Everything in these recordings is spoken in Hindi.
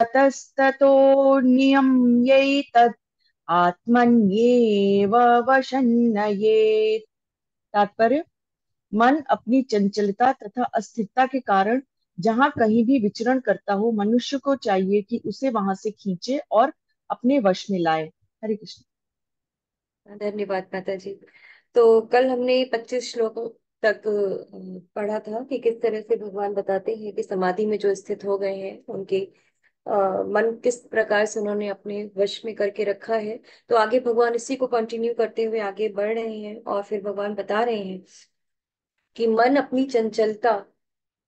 ततस्ततो नियम्यैतत् आत्मन्येव वशन्नयेत् तात्पर्य मन अपनी चंचलता तथा अस्थिरता के कारण जहां कहीं भी विचरण करता हो मनुष्य को चाहिए कि उसे वहां से खींचे और अपने वश में लाए हरे कृष्ण धन्यवाद माता जी तो कल हमने पच्चीस श्लोक तक पढ़ा था कि किस तरह से भगवान बताते हैं कि समाधि में जो स्थित हो गए हैं उनकी मन किस प्रकार से उन्होंने अपने वश में करके रखा है तो आगे भगवान इसी को कंटिन्यू करते हुए आगे बढ़ रहे हैं और फिर भगवान बता रहे हैं कि मन अपनी चंचलता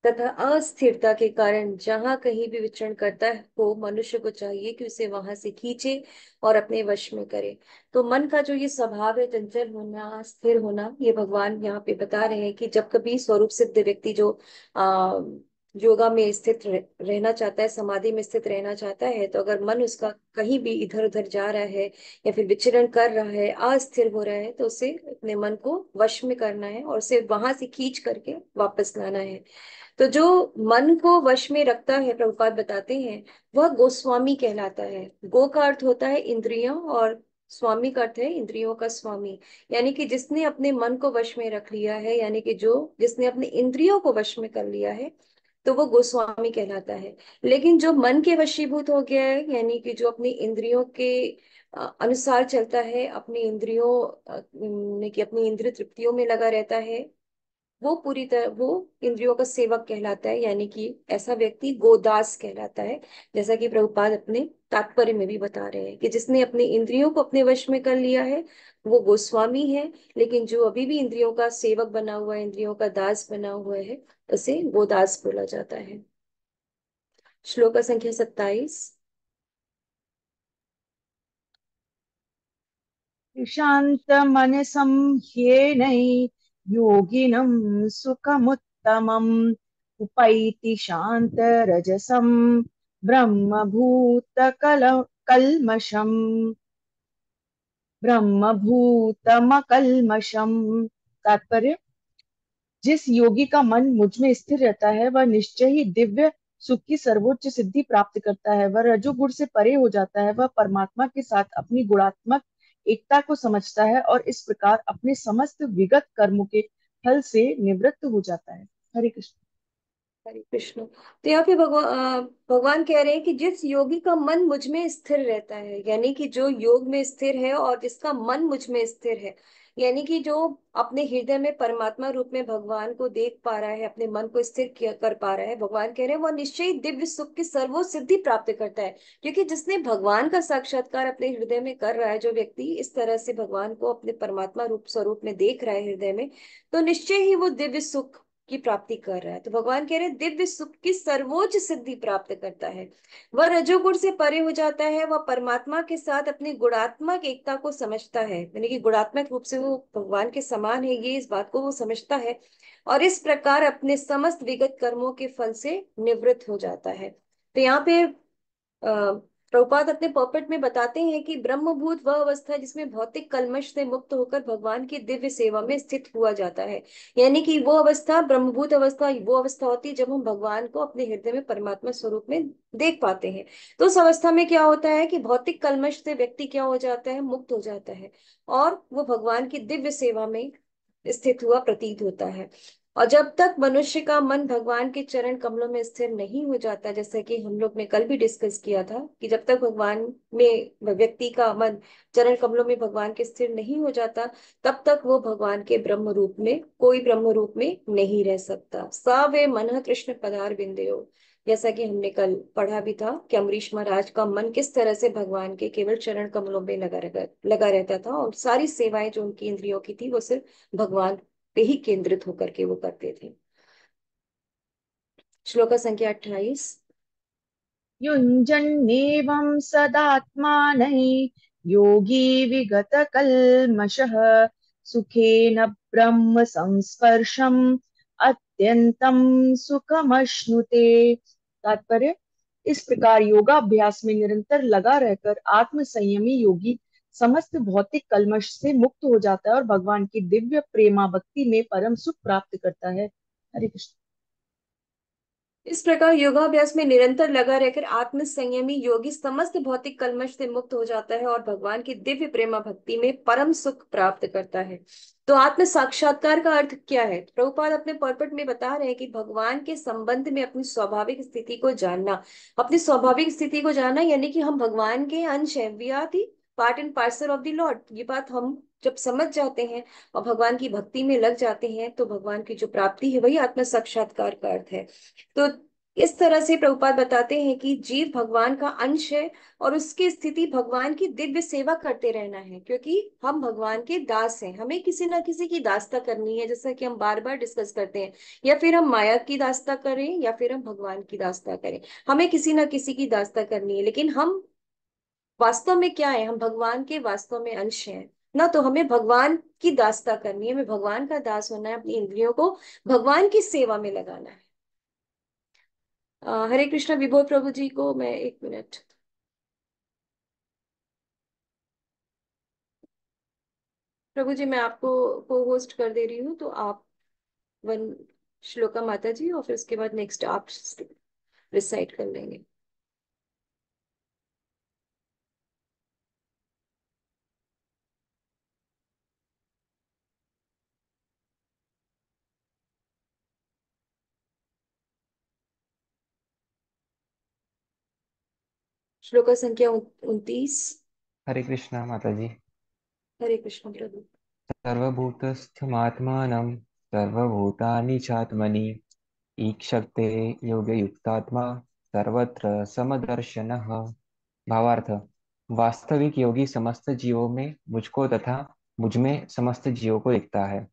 तथा अस्थिरता के कारण जहाँ कहीं भी विचरण करता है वो मनुष्य को चाहिए कि उसे वहां से खींचे और अपने वश में करे तो मन का जो ये स्वभाव है चंचल होना स्थिर होना ये भगवान यहाँ पे बता रहे हैं कि जब कभी स्वरूप सिद्ध व्यक्ति जो अः योगा में स्थित रहना चाहता है समाधि में स्थित रहना चाहता है तो अगर मन उसका कहीं भी इधर उधर जा रहा है या फिर विचरण कर रहा है अस्थिर हो रहा है तो उसे अपने मन को वश में करना है और उसे वहां से खींच करके वापस लाना है तो जो मन को वश में रखता है प्रभुपाद बताते हैं वह गोस्वामी कहलाता है गो का अर्थ होता है इंद्रियों और स्वामी का अर्थ है इंद्रियों का स्वामी यानी कि जिसने अपने मन को वश में रख लिया है यानी कि जो जिसने अपने इंद्रियों को वश में कर लिया है तो वो गोस्वामी कहलाता है लेकिन जो मन के वशीभूत हो गया है यानी कि जो अपनी इंद्रियों के अनुसार चलता है अपनी इंद्रियों की अपनी इंद्रिय तृप्तियों में लगा रहता है वो पूरी तरह वो इंद्रियों का सेवक कहलाता है यानी कि ऐसा व्यक्ति गोदास कहलाता है जैसा कि प्रभुपाद अपने तात्पर्य में भी बता रहे हैं कि जिसने अपने इंद्रियों को अपने वश में कर लिया है वो गोस्वामी है लेकिन जो अभी भी इंद्रियों का सेवक बना हुआ है इंद्रियों का दास बना हुआ है उसे दास बोला जाता है श्लोक संख्या सत्ताईस शांत मन संह्येन योगिनम सुखमुत्तमम उपैति शांत रजसम कल कल्मषम् ब्रह्मभूतमकल्मषम् तात्पर्य जिस योगी का मन मुझ में स्थिर रहता है वह निश्चय ही दिव्य सुख की सर्वोच्च सिद्धि प्राप्त करता है वह रजोगुण से परे हो जाता है वह परमात्मा के साथ अपनी गुणात्मक एकता को समझता है और इस प्रकार अपने समस्त विगत कर्मों के फल से निवृत्त हो जाता है हरे कृष्ण हरे कृष्ण तो यहाँ पे भगवान भगवान कह रहे हैं कि जिस योगी का मन मुझ में स्थिर रहता है यानी कि जो योग में स्थिर है और जिसका मन मुझ में स्थिर है यानी कि जो अपने हृदय में परमात्मा रूप में भगवान को देख पा रहा है अपने मन को स्थिर कर पा रहा है भगवान कह रहे हैं वो निश्चय दिव्य सुख की सर्वो सिद्धि प्राप्त करता है क्योंकि जिसने भगवान का साक्षात्कार अपने हृदय में कर रहा है जो व्यक्ति इस तरह से भगवान को अपने परमात्मा रूप स्वरूप में देख रहा है हृदय में तो निश्चय ही वो दिव्य सुख की प्राप्ति कर रहा है तो भगवान कह रहे हैं दिव्य सुख की सर्वोच्च सिद्धि प्राप्त करता है वह रजोगुण से परे हो जाता है वह परमात्मा के साथ अपनी गुणात्मक एकता को समझता है यानी कि गुणात्मक रूप से वो भगवान के समान है ये इस बात को वो समझता है और इस प्रकार अपने समस्त विगत कर्मों के फल से निवृत्त हो जाता है तो यहाँ पे प्रभुपाद अपने पॉपेट में बताते हैं कि ब्रह्मभूत वह अवस्था है जिसमें भौतिक कलमश से मुक्त होकर भगवान की दिव्य सेवा में स्थित हुआ जाता है यानी कि वो अवस्था ब्रह्मभूत अवस्था वो अवस्था होती है जब हम भगवान को अपने हृदय में परमात्मा स्वरूप में देख पाते हैं तो उस अवस्था में क्या होता है कि भौतिक कलमश से व्यक्ति क्या हो जाता है मुक्त हो जाता है और वो भगवान की दिव्य सेवा में स्थित हुआ प्रतीत होता है और जब तक मनुष्य का मन भगवान के चरण कमलों में स्थिर नहीं हो जाता जैसा कि हम लोग ने कल भी डिस्कस किया था कि जब तक भगवान में व्यक्ति का मन चरण कमलों में भगवान के स्थिर नहीं हो जाता तब तक वो भगवान के ब्रह्म रूप में कोई ब्रह्म रूप में नहीं रह सकता वे मन कृष्ण पदार बिंदे जैसा कि हमने कल पढ़ा भी था कि अमरीश महाराज का मन किस तरह से भगवान के केवल चरण कमलों में लगा लगा रहता था और सारी सेवाएं जो उनकी इंद्रियों की थी वो सिर्फ भगवान पे ही केंद्रित होकर के वो करते थे श्लोक संख्या अट्ठाईस युञ्जन्नेवं सदात्मानै योगी विगतकल्मषः सुखेन ब्रह्म संस्पर्शम अत्यंतम अश्नुते तात्पर्य इस प्रकार योगाभ्यास में निरंतर लगा रहकर आत्म संयमी योगी समस्त भौतिक कलमश से मुक्त हो जाता है और भगवान की दिव्य प्रेमा भक्ति में परम सुख प्राप्त करता है हरे कृष्ण इस प्रकार योगाभ्यास में निरंतर लगा रहकर आत्म संयमी योगी समस्त भौतिक कलमश से मुक्त हो जाता है और भगवान की दिव्य प्रेमा भक्ति में परम सुख प्राप्त करता है तो आत्म साक्षात्कार का अर्थ क्या है प्रभुपाल अपने पर्पट में बता रहे हैं कि भगवान के संबंध में अपनी स्वाभाविक स्थिति को जानना अपनी स्वाभाविक स्थिति को जानना यानी कि हम भगवान के अंश है we are the part and parcel of the lord ये बात हम जब समझ जाते हैं और भगवान की भक्ति में लग जाते हैं तो भगवान की जो प्राप्ति है वही आत्म साक्षात्कार का अर्थ है तो इस तरह से प्रभुपाद बताते हैं कि जीव भगवान का अंश है और उसकी स्थिति भगवान की दिव्य सेवा करते रहना है क्योंकि हम भगवान के दास हैं हमें किसी ना किसी की दास्ता करनी है जैसा कि हम बार बार डिस्कस करते हैं या फिर हम माया की दास्ता करें या फिर हम भगवान की दास्ता करें हमें किसी ना किसी की दास्ता करनी है लेकिन हम वास्तव में क्या है हम भगवान के वास्तव में अंश हैं ना तो हमें भगवान की दासता करनी है हमें भगवान का दास होना है अपनी इंद्रियों को भगवान की सेवा में लगाना है आ, हरे कृष्णा विभो प्रभु जी को मैं एक मिनट प्रभु जी मैं आपको को होस्ट कर दे रही हूँ तो आप वन श्लोका माता जी और फिर उसके बाद नेक्स्ट आप रिसाइड कर लेंगे श्लोक संख्या उन्तीस हरे कृष्णा माता जी हरे कृष्ण प्रभु सर्वभूतस्थमात्मानं सर्वभूतानि चात्मनि ईक्षते युक्तात्मा सर्वत्र समदर्शन भावार्थ वास्तविक योगी समस्त जीवों में मुझको तथा मुझ में समस्त जीवों को देखता है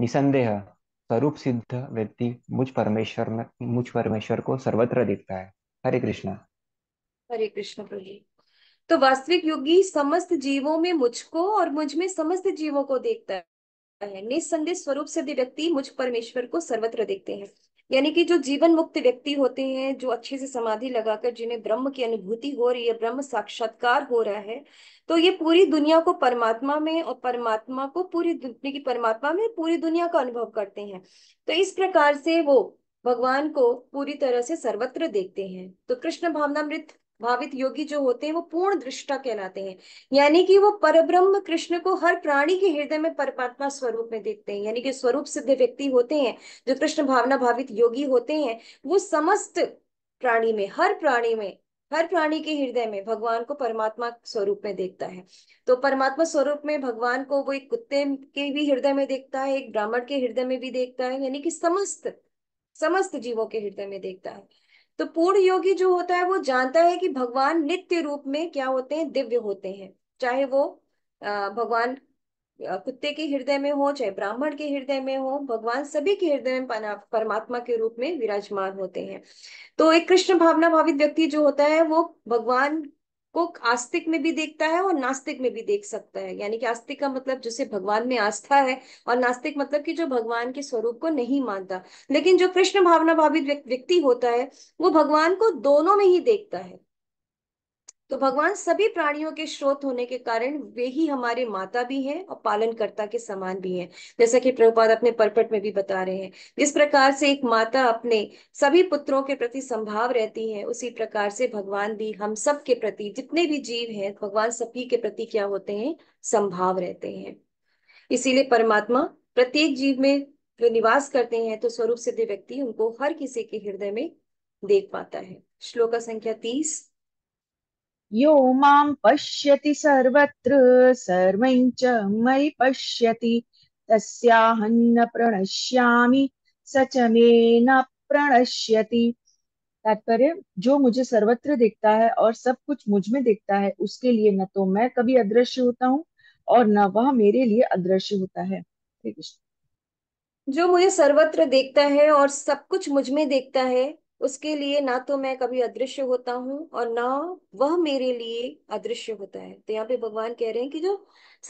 निसंदेह स्वरूप सिद्ध व्यक्ति मुझ परमेश्वर में मुझ परमेश्वर को सर्वत्र देखता है हरे कृष्णा हरे कृष्ण प्रभु तो वास्तविक योगी समस्त जीवों में मुझको और मुझ में समस्त जीवों को देखता है निस्संदेह स्वरूप से व्यक्ति मुझ परमेश्वर को सर्वत्र देखते हैं यानी कि जो जीवन मुक्त व्यक्ति होते हैं जो अच्छे से समाधि लगाकर जिन्हें ब्रह्म की अनुभूति हो रही है ब्रह्म साक्षात्कार हो रहा है तो ये पूरी दुनिया को परमात्मा में और परमात्मा को पूरी दुनिया की परमात्मा में पूरी दुनिया का अनुभव करते हैं तो इस प्रकार से वो भगवान को पूरी तरह से सर्वत्र देखते हैं तो कृष्ण भावनामृत भावित योगी जो होते हैं वो पूर्ण दृष्टा कहलाते हैं यानी कि वो परब्रह्म कृष्ण को हर प्राणी के हृदय में परमात्मा स्वरूप में देखते हैं यानी कि स्वरूप सिद्ध व्यक्ति होते हैं जो कृष्ण भावना भावित योगी होते हैं वो समस्त प्राणी में हर प्राणी में हर प्राणी के हृदय में भगवान को परमात्मा स्वरूप में देखता है तो परमात्मा स्वरूप में भगवान को वो एक कुत्ते के भी हृदय में देखता है एक ब्राह्मण के हृदय में भी देखता है यानी कि समस्त समस्त जीवों के हृदय में देखता है तो पूर्ण योगी जो होता है वो जानता है कि भगवान नित्य रूप में क्या होते हैं दिव्य होते हैं चाहे वो भगवान कुत्ते के हृदय में हो चाहे ब्राह्मण के हृदय में हो भगवान सभी के हृदय में परमात्मा के रूप में विराजमान होते हैं तो एक कृष्ण भावना भावित व्यक्ति जो होता है वो भगवान को आस्तिक में भी देखता है और नास्तिक में भी देख सकता है यानी कि आस्तिक का मतलब जिसे भगवान में आस्था है और नास्तिक मतलब कि जो भगवान के स्वरूप को नहीं मानता लेकिन जो कृष्ण भावना भावित व्यक्ति होता है वो भगवान को दोनों में ही देखता है तो भगवान सभी प्राणियों के स्रोत होने के कारण वे ही हमारे माता भी हैं और पालनकर्ता के समान भी हैं जैसा कि प्रभुपाद अपने परपट में भी बता रहे हैं जिस प्रकार से एक माता अपने सभी पुत्रों के प्रति संभाव रहती है उसी प्रकार से भगवान भी हम सब के प्रति जितने भी जीव हैं भगवान सभी के प्रति क्या होते हैं संभाव रहते हैं इसीलिए परमात्मा प्रत्येक जीव में जो निवास करते हैं तो स्वरूप सिद्ध व्यक्ति उनको हर किसी के हृदय में देख पाता है श्लोका संख्या तीस यो मां पश्यति सर्वत्र सर्वं च मयि पश्यति तस्याहं न प्रणश्यामि स च मे न प्रणश्यति तात्पर्य जो मुझे सर्वत्र देखता है और सब कुछ मुझ में देखता है उसके लिए न तो मैं कभी अदृश्य होता हूँ और न वह मेरे लिए अदृश्य होता है जो मुझे सर्वत्र देखता है और सब कुछ मुझ में देखता है उसके लिए ना तो मैं कभी अदृश्य होता हूँ और ना वह मेरे लिए अदृश्य होता है तो यहाँ पे भगवान कह रहे हैं कि जो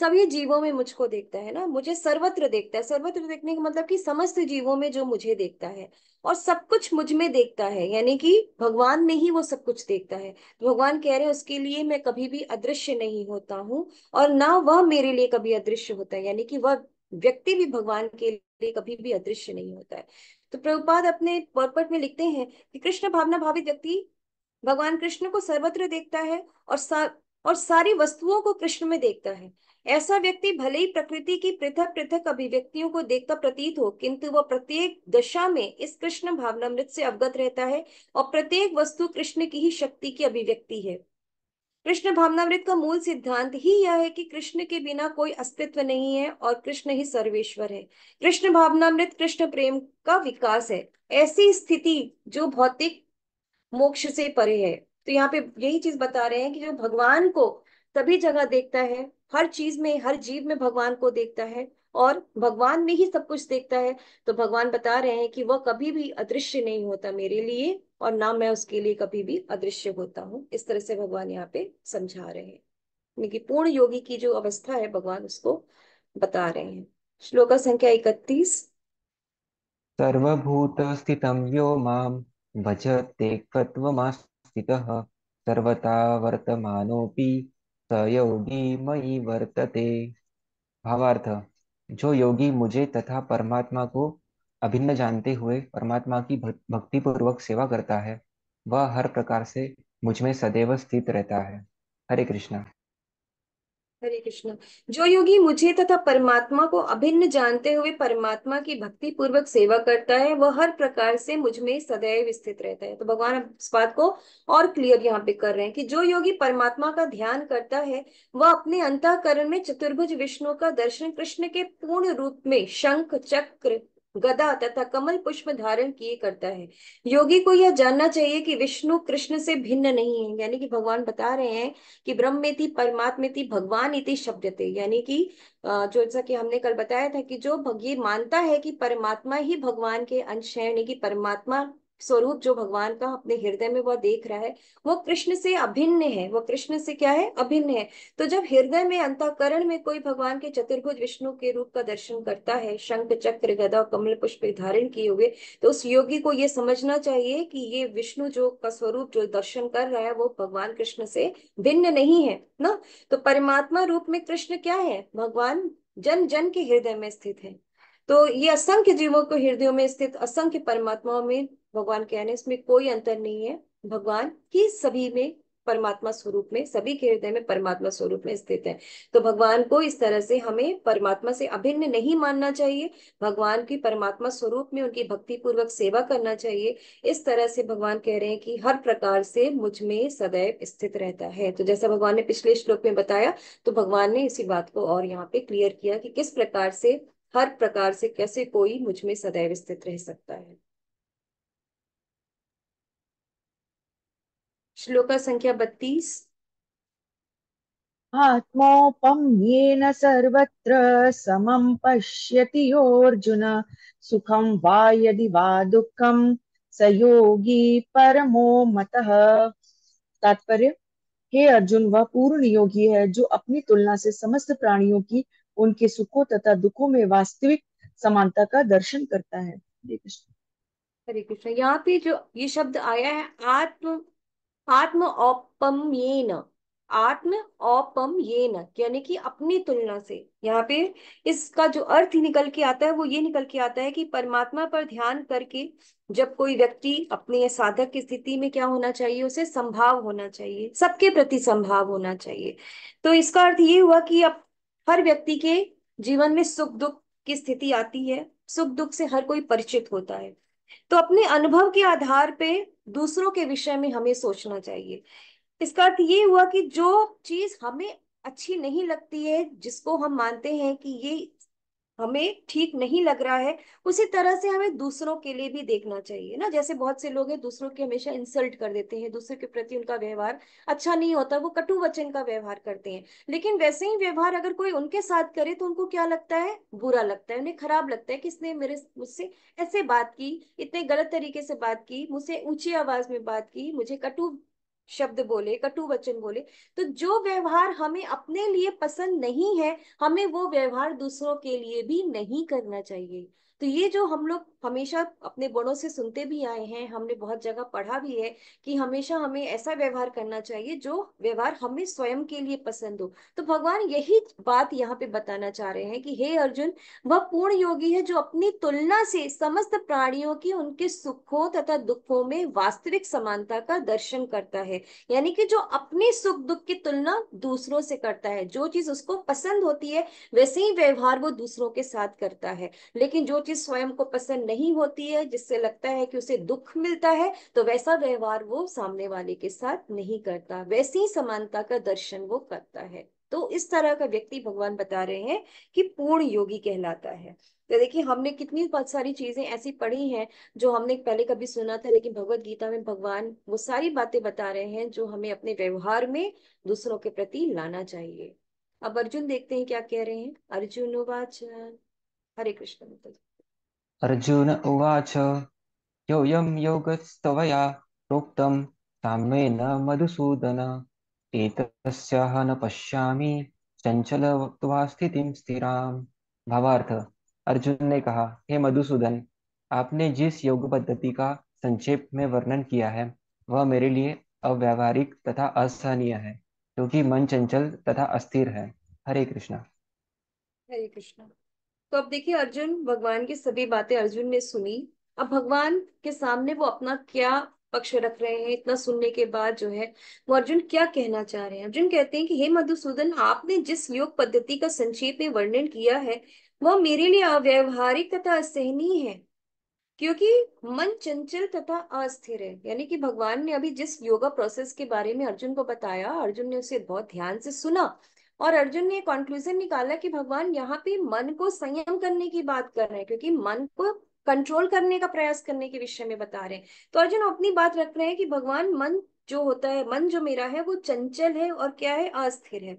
सभी जीवों में मुझको देखता है ना मुझे सर्वत्र देखता है सर्वत्र देखने का मतलब कि समस्त जीवों में जो मुझे देखता है और सब कुछ मुझ में देखता है यानी कि भगवान में ही वो सब कुछ देखता है तो भगवान कह रहे हैं उसके लिए मैं कभी भी अदृश्य नहीं होता हूँ और ना वह मेरे लिए कभी अदृश्य होता है यानी कि वह व्यक्ति भी भगवान के लिए कभी भी अदृश्य नहीं होता है तो प्रभुपाद अपने पॉर्पट में लिखते हैं कि कृष्ण भावना भावित व्यक्ति भगवान कृष्ण को सर्वत्र देखता है और सा, और सारी वस्तुओं को कृष्ण में देखता है ऐसा व्यक्ति भले ही प्रकृति की पृथक पृथक अभिव्यक्तियों को देखता प्रतीत हो किंतु वह प्रत्येक दशा में इस कृष्ण भावनामृत से अवगत रहता है और प्रत्येक वस्तु कृष्ण की ही शक्ति की अभिव्यक्ति है कृष्ण भावनामृत का मूल सिद्धांत ही यह है कि कृष्ण के बिना कोई अस्तित्व नहीं है और कृष्ण ही सर्वेश्वर है कृष्ण भावनामृत कृष्ण प्रेम का विकास है ऐसी स्थिति जो भौतिक मोक्ष से परे है तो यहाँ पे यही चीज बता रहे हैं कि जो भगवान को सभी जगह देखता है हर चीज में हर जीव में भगवान को देखता है और भगवान में ही सब कुछ देखता है तो भगवान बता रहे हैं कि वह कभी भी अदृश्य नहीं होता मेरे लिए और ना मैं उसके लिए कभी भी अदृश्य होता हूँ इस तरह से भगवान यहाँ पे समझा रहे हैं यानी कि पूर्ण योगी की जो अवस्था है भगवान उसको बता रहे हैं श्लोक संख्या इकतीस सर्वभूत स्थित यो माम भजते सर्वता वर्तमानोपि सयोगी मई वर्तते भावार्थ जो योगी मुझे तथा परमात्मा को अभिन्न जानते हुए परमात्मा की भक्ति पूर्वक सेवा करता है वह हर प्रकार से मुझ में सदैव स्थित रहता है हरे कृष्णा हरे कृष्ण जो योगी मुझे तथा परमात्मा को अभिन्न जानते हुए परमात्मा की भक्ति पूर्वक सेवा करता है वह हर प्रकार से मुझ में सदैव स्थित रहता है तो भगवान इस बात को और क्लियर यहाँ पे कर रहे हैं कि जो योगी परमात्मा का ध्यान करता है वह अपने अंतःकरण में चतुर्भुज विष्णु का दर्शन कृष्ण के पूर्ण रूप में शंख चक्र गदा तथा कमल पुष्प धारण किए करता है योगी को यह जानना चाहिए कि विष्णु कृष्ण से भिन्न नहीं है यानी कि भगवान बता रहे हैं कि ब्रह्म में थी थी भगवान इति शब्द थे यानी कि जो जैसा कि हमने कल बताया था कि जो ये मानता है कि परमात्मा ही भगवान के अंश है यानी कि परमात्मा स्वरूप जो भगवान का अपने हृदय में वह देख रहा है वो कृष्ण से अभिन्न है वो कृष्ण से क्या है अभिन्न है तो जब हृदय में अंतकरण में कोई भगवान के चतुर्भुज विष्णु के रूप का दर्शन करता है शंख चक्र गदा कमल पुष्प धारण किए हुए तो उस योगी को ये समझना चाहिए कि ये विष्णु जो का स्वरूप जो दर्शन कर रहा है वो भगवान कृष्ण से भिन्न नहीं है ना तो परमात्मा रूप में कृष्ण क्या है भगवान जन जन के हृदय में स्थित है तो ये असंख्य जीवों को हृदयों में स्थित असंख्य परमात्माओं में भगवान कह रहे हैं इसमें कोई अंतर नहीं है भगवान ही सभी में परमात्मा स्वरूप में सभी के हृदय में परमात्मा स्वरूप में स्थित है तो भगवान को इस तरह से हमें परमात्मा से अभिन्न नहीं मानना चाहिए भगवान की परमात्मा स्वरूप में उनकी भक्ति पूर्वक सेवा करना चाहिए इस तरह से भगवान कह रहे हैं कि हर प्रकार से मुझ में सदैव स्थित रहता है तो जैसा भगवान ने पिछले श्लोक में बताया तो भगवान ने इसी बात को और यहाँ पे क्लियर किया कि किस प्रकार से हर प्रकार से कैसे कोई मुझ में सदैव स्थित रह सकता है श्लोक संख्या बत्तीस आत्मोपम आत्मोपम्येन सर्वत्र समं पश्यति अर्जुन सुखं वा यदि वा दुःखं स योगी परमो मतः तात्पर्य हे अर्जुन वह पूर्ण योगी है जो अपनी तुलना से समस्त प्राणियों की उनके सुखों तथा दुखों में वास्तविक समानता का दर्शन करता है हरे कृष्ण हरे कृष्ण यहाँ पे जो ये शब्द आया है आत्म आत्म औपम येन आत्म औपम येन यानी कि अपनी तुलना से यहाँ पे इसका जो अर्थ निकल के आता है वो ये निकल के आता है कि परमात्मा पर ध्यान करके जब कोई व्यक्ति अपने साधक की स्थिति में क्या होना चाहिए उसे संभाव होना चाहिए सबके प्रति संभाव होना चाहिए तो इसका अर्थ ये हुआ कि अब हर व्यक्ति के जीवन में सुख दुख की स्थिति आती है सुख दुख से हर कोई परिचित होता है तो अपने अनुभव के आधार पे दूसरों के विषय में हमें सोचना चाहिए इसका अर्थ ये हुआ कि जो चीज हमें अच्छी नहीं लगती है जिसको हम मानते हैं कि ये हमें ठीक नहीं लग रहा है उसी तरह से हमें दूसरों के लिए भी देखना चाहिए ना जैसे बहुत से लोग हैं दूसरों के हमेशा इंसल्ट कर देते हैं दूसरे के प्रति उनका व्यवहार अच्छा नहीं होता वो कटु वचन का व्यवहार करते हैं लेकिन वैसे ही व्यवहार अगर कोई उनके साथ करे तो उनको क्या लगता है बुरा लगता है उन्हें खराब लगता है कि इसने मेरे मुझसे ऐसे बात की इतने गलत तरीके से बात की मुझसे ऊंची आवाज में बात की मुझे कटु शब्द बोले कटु वचन बोले तो जो व्यवहार हमें अपने लिए पसंद नहीं है हमें वो व्यवहार दूसरों के लिए भी नहीं करना चाहिए तो ये जो हम लोग हमेशा अपने बड़ों से सुनते भी आए हैं हमने बहुत जगह पढ़ा भी है कि हमेशा हमें ऐसा व्यवहार करना चाहिए जो व्यवहार हमें स्वयं के लिए पसंद हो तो भगवान यही बात यहाँ पे बताना चाह रहे हैं कि हे अर्जुन वह पूर्ण योगी है जो अपनी तुलना से समस्त प्राणियों की उनके सुखों तथा दुखों में वास्तविक समानता का दर्शन करता है यानी कि जो अपने सुख दुख की तुलना दूसरों से करता है जो चीज उसको पसंद होती है वैसे ही व्यवहार वो दूसरों के साथ करता है लेकिन जो चीज स्वयं को पसंद नहीं होती है जिससे लगता है कि उसे दुख मिलता है तो वैसा व्यवहार वो सामने वाले के साथ नहीं करता वैसी समानता का दर्शन वो करता है तो इस तरह का व्यक्ति भगवान बता रहे हैं कि पूर्ण योगी कहलाता है तो देखिए हमने कितनी बहुत सारी चीजें ऐसी पढ़ी हैं जो हमने पहले कभी सुना था लेकिन भगवत गीता में भगवान वो सारी बातें बता रहे हैं जो हमें अपने व्यवहार में दूसरों के प्रति लाना चाहिए अब अर्जुन देखते हैं क्या कह रहे हैं अर्जुन वाचन हरे कृष्ण अर्जुन उवाच योऽयं योगस्त्वया प्रोक्तं साम्येन मधुसूदन एतस्य न पश्यामि चंचलत्वा स्थितिं स्थिराम भावार्थ अर्जुन ने कहा हे मधुसूदन आपने जिस योग पद्धति का संक्षेप में वर्णन किया है वह मेरे लिए अव्यवहारिक तथा असहनीय है क्योंकि मन चंचल तथा अस्थिर है हरे कृष्णा हरे कृष्णा तो अब देखिए अर्जुन भगवान की सभी बातें अर्जुन ने सुनी अब भगवान के सामने वो अपना क्या पक्ष रख रहे हैं इतना सुनने के बाद जो है वो अर्जुन क्या कहना चाह रहे हैं अर्जुन कहते हैं कि हे मधुसूदन आपने जिस योग पद्धति का संक्षेप में वर्णन किया है वह मेरे लिए अव्यवहारिक तथा असहनीय है क्योंकि मन चंचल तथा अस्थिर है यानी कि भगवान ने अभी जिस योगा प्रोसेस के बारे में अर्जुन को बताया अर्जुन ने उसे बहुत ध्यान से सुना और अर्जुन ने कंक्लूजन निकाला कि भगवान यहाँ पे मन को संयम करने की बात कर रहे हैं क्योंकि मन को कंट्रोल करने का प्रयास करने के विषय में बता रहे हैं तो अर्जुन अपनी बात रख रहे हैं कि भगवान मन जो होता है मन जो मेरा है वो चंचल है और क्या है अस्थिर है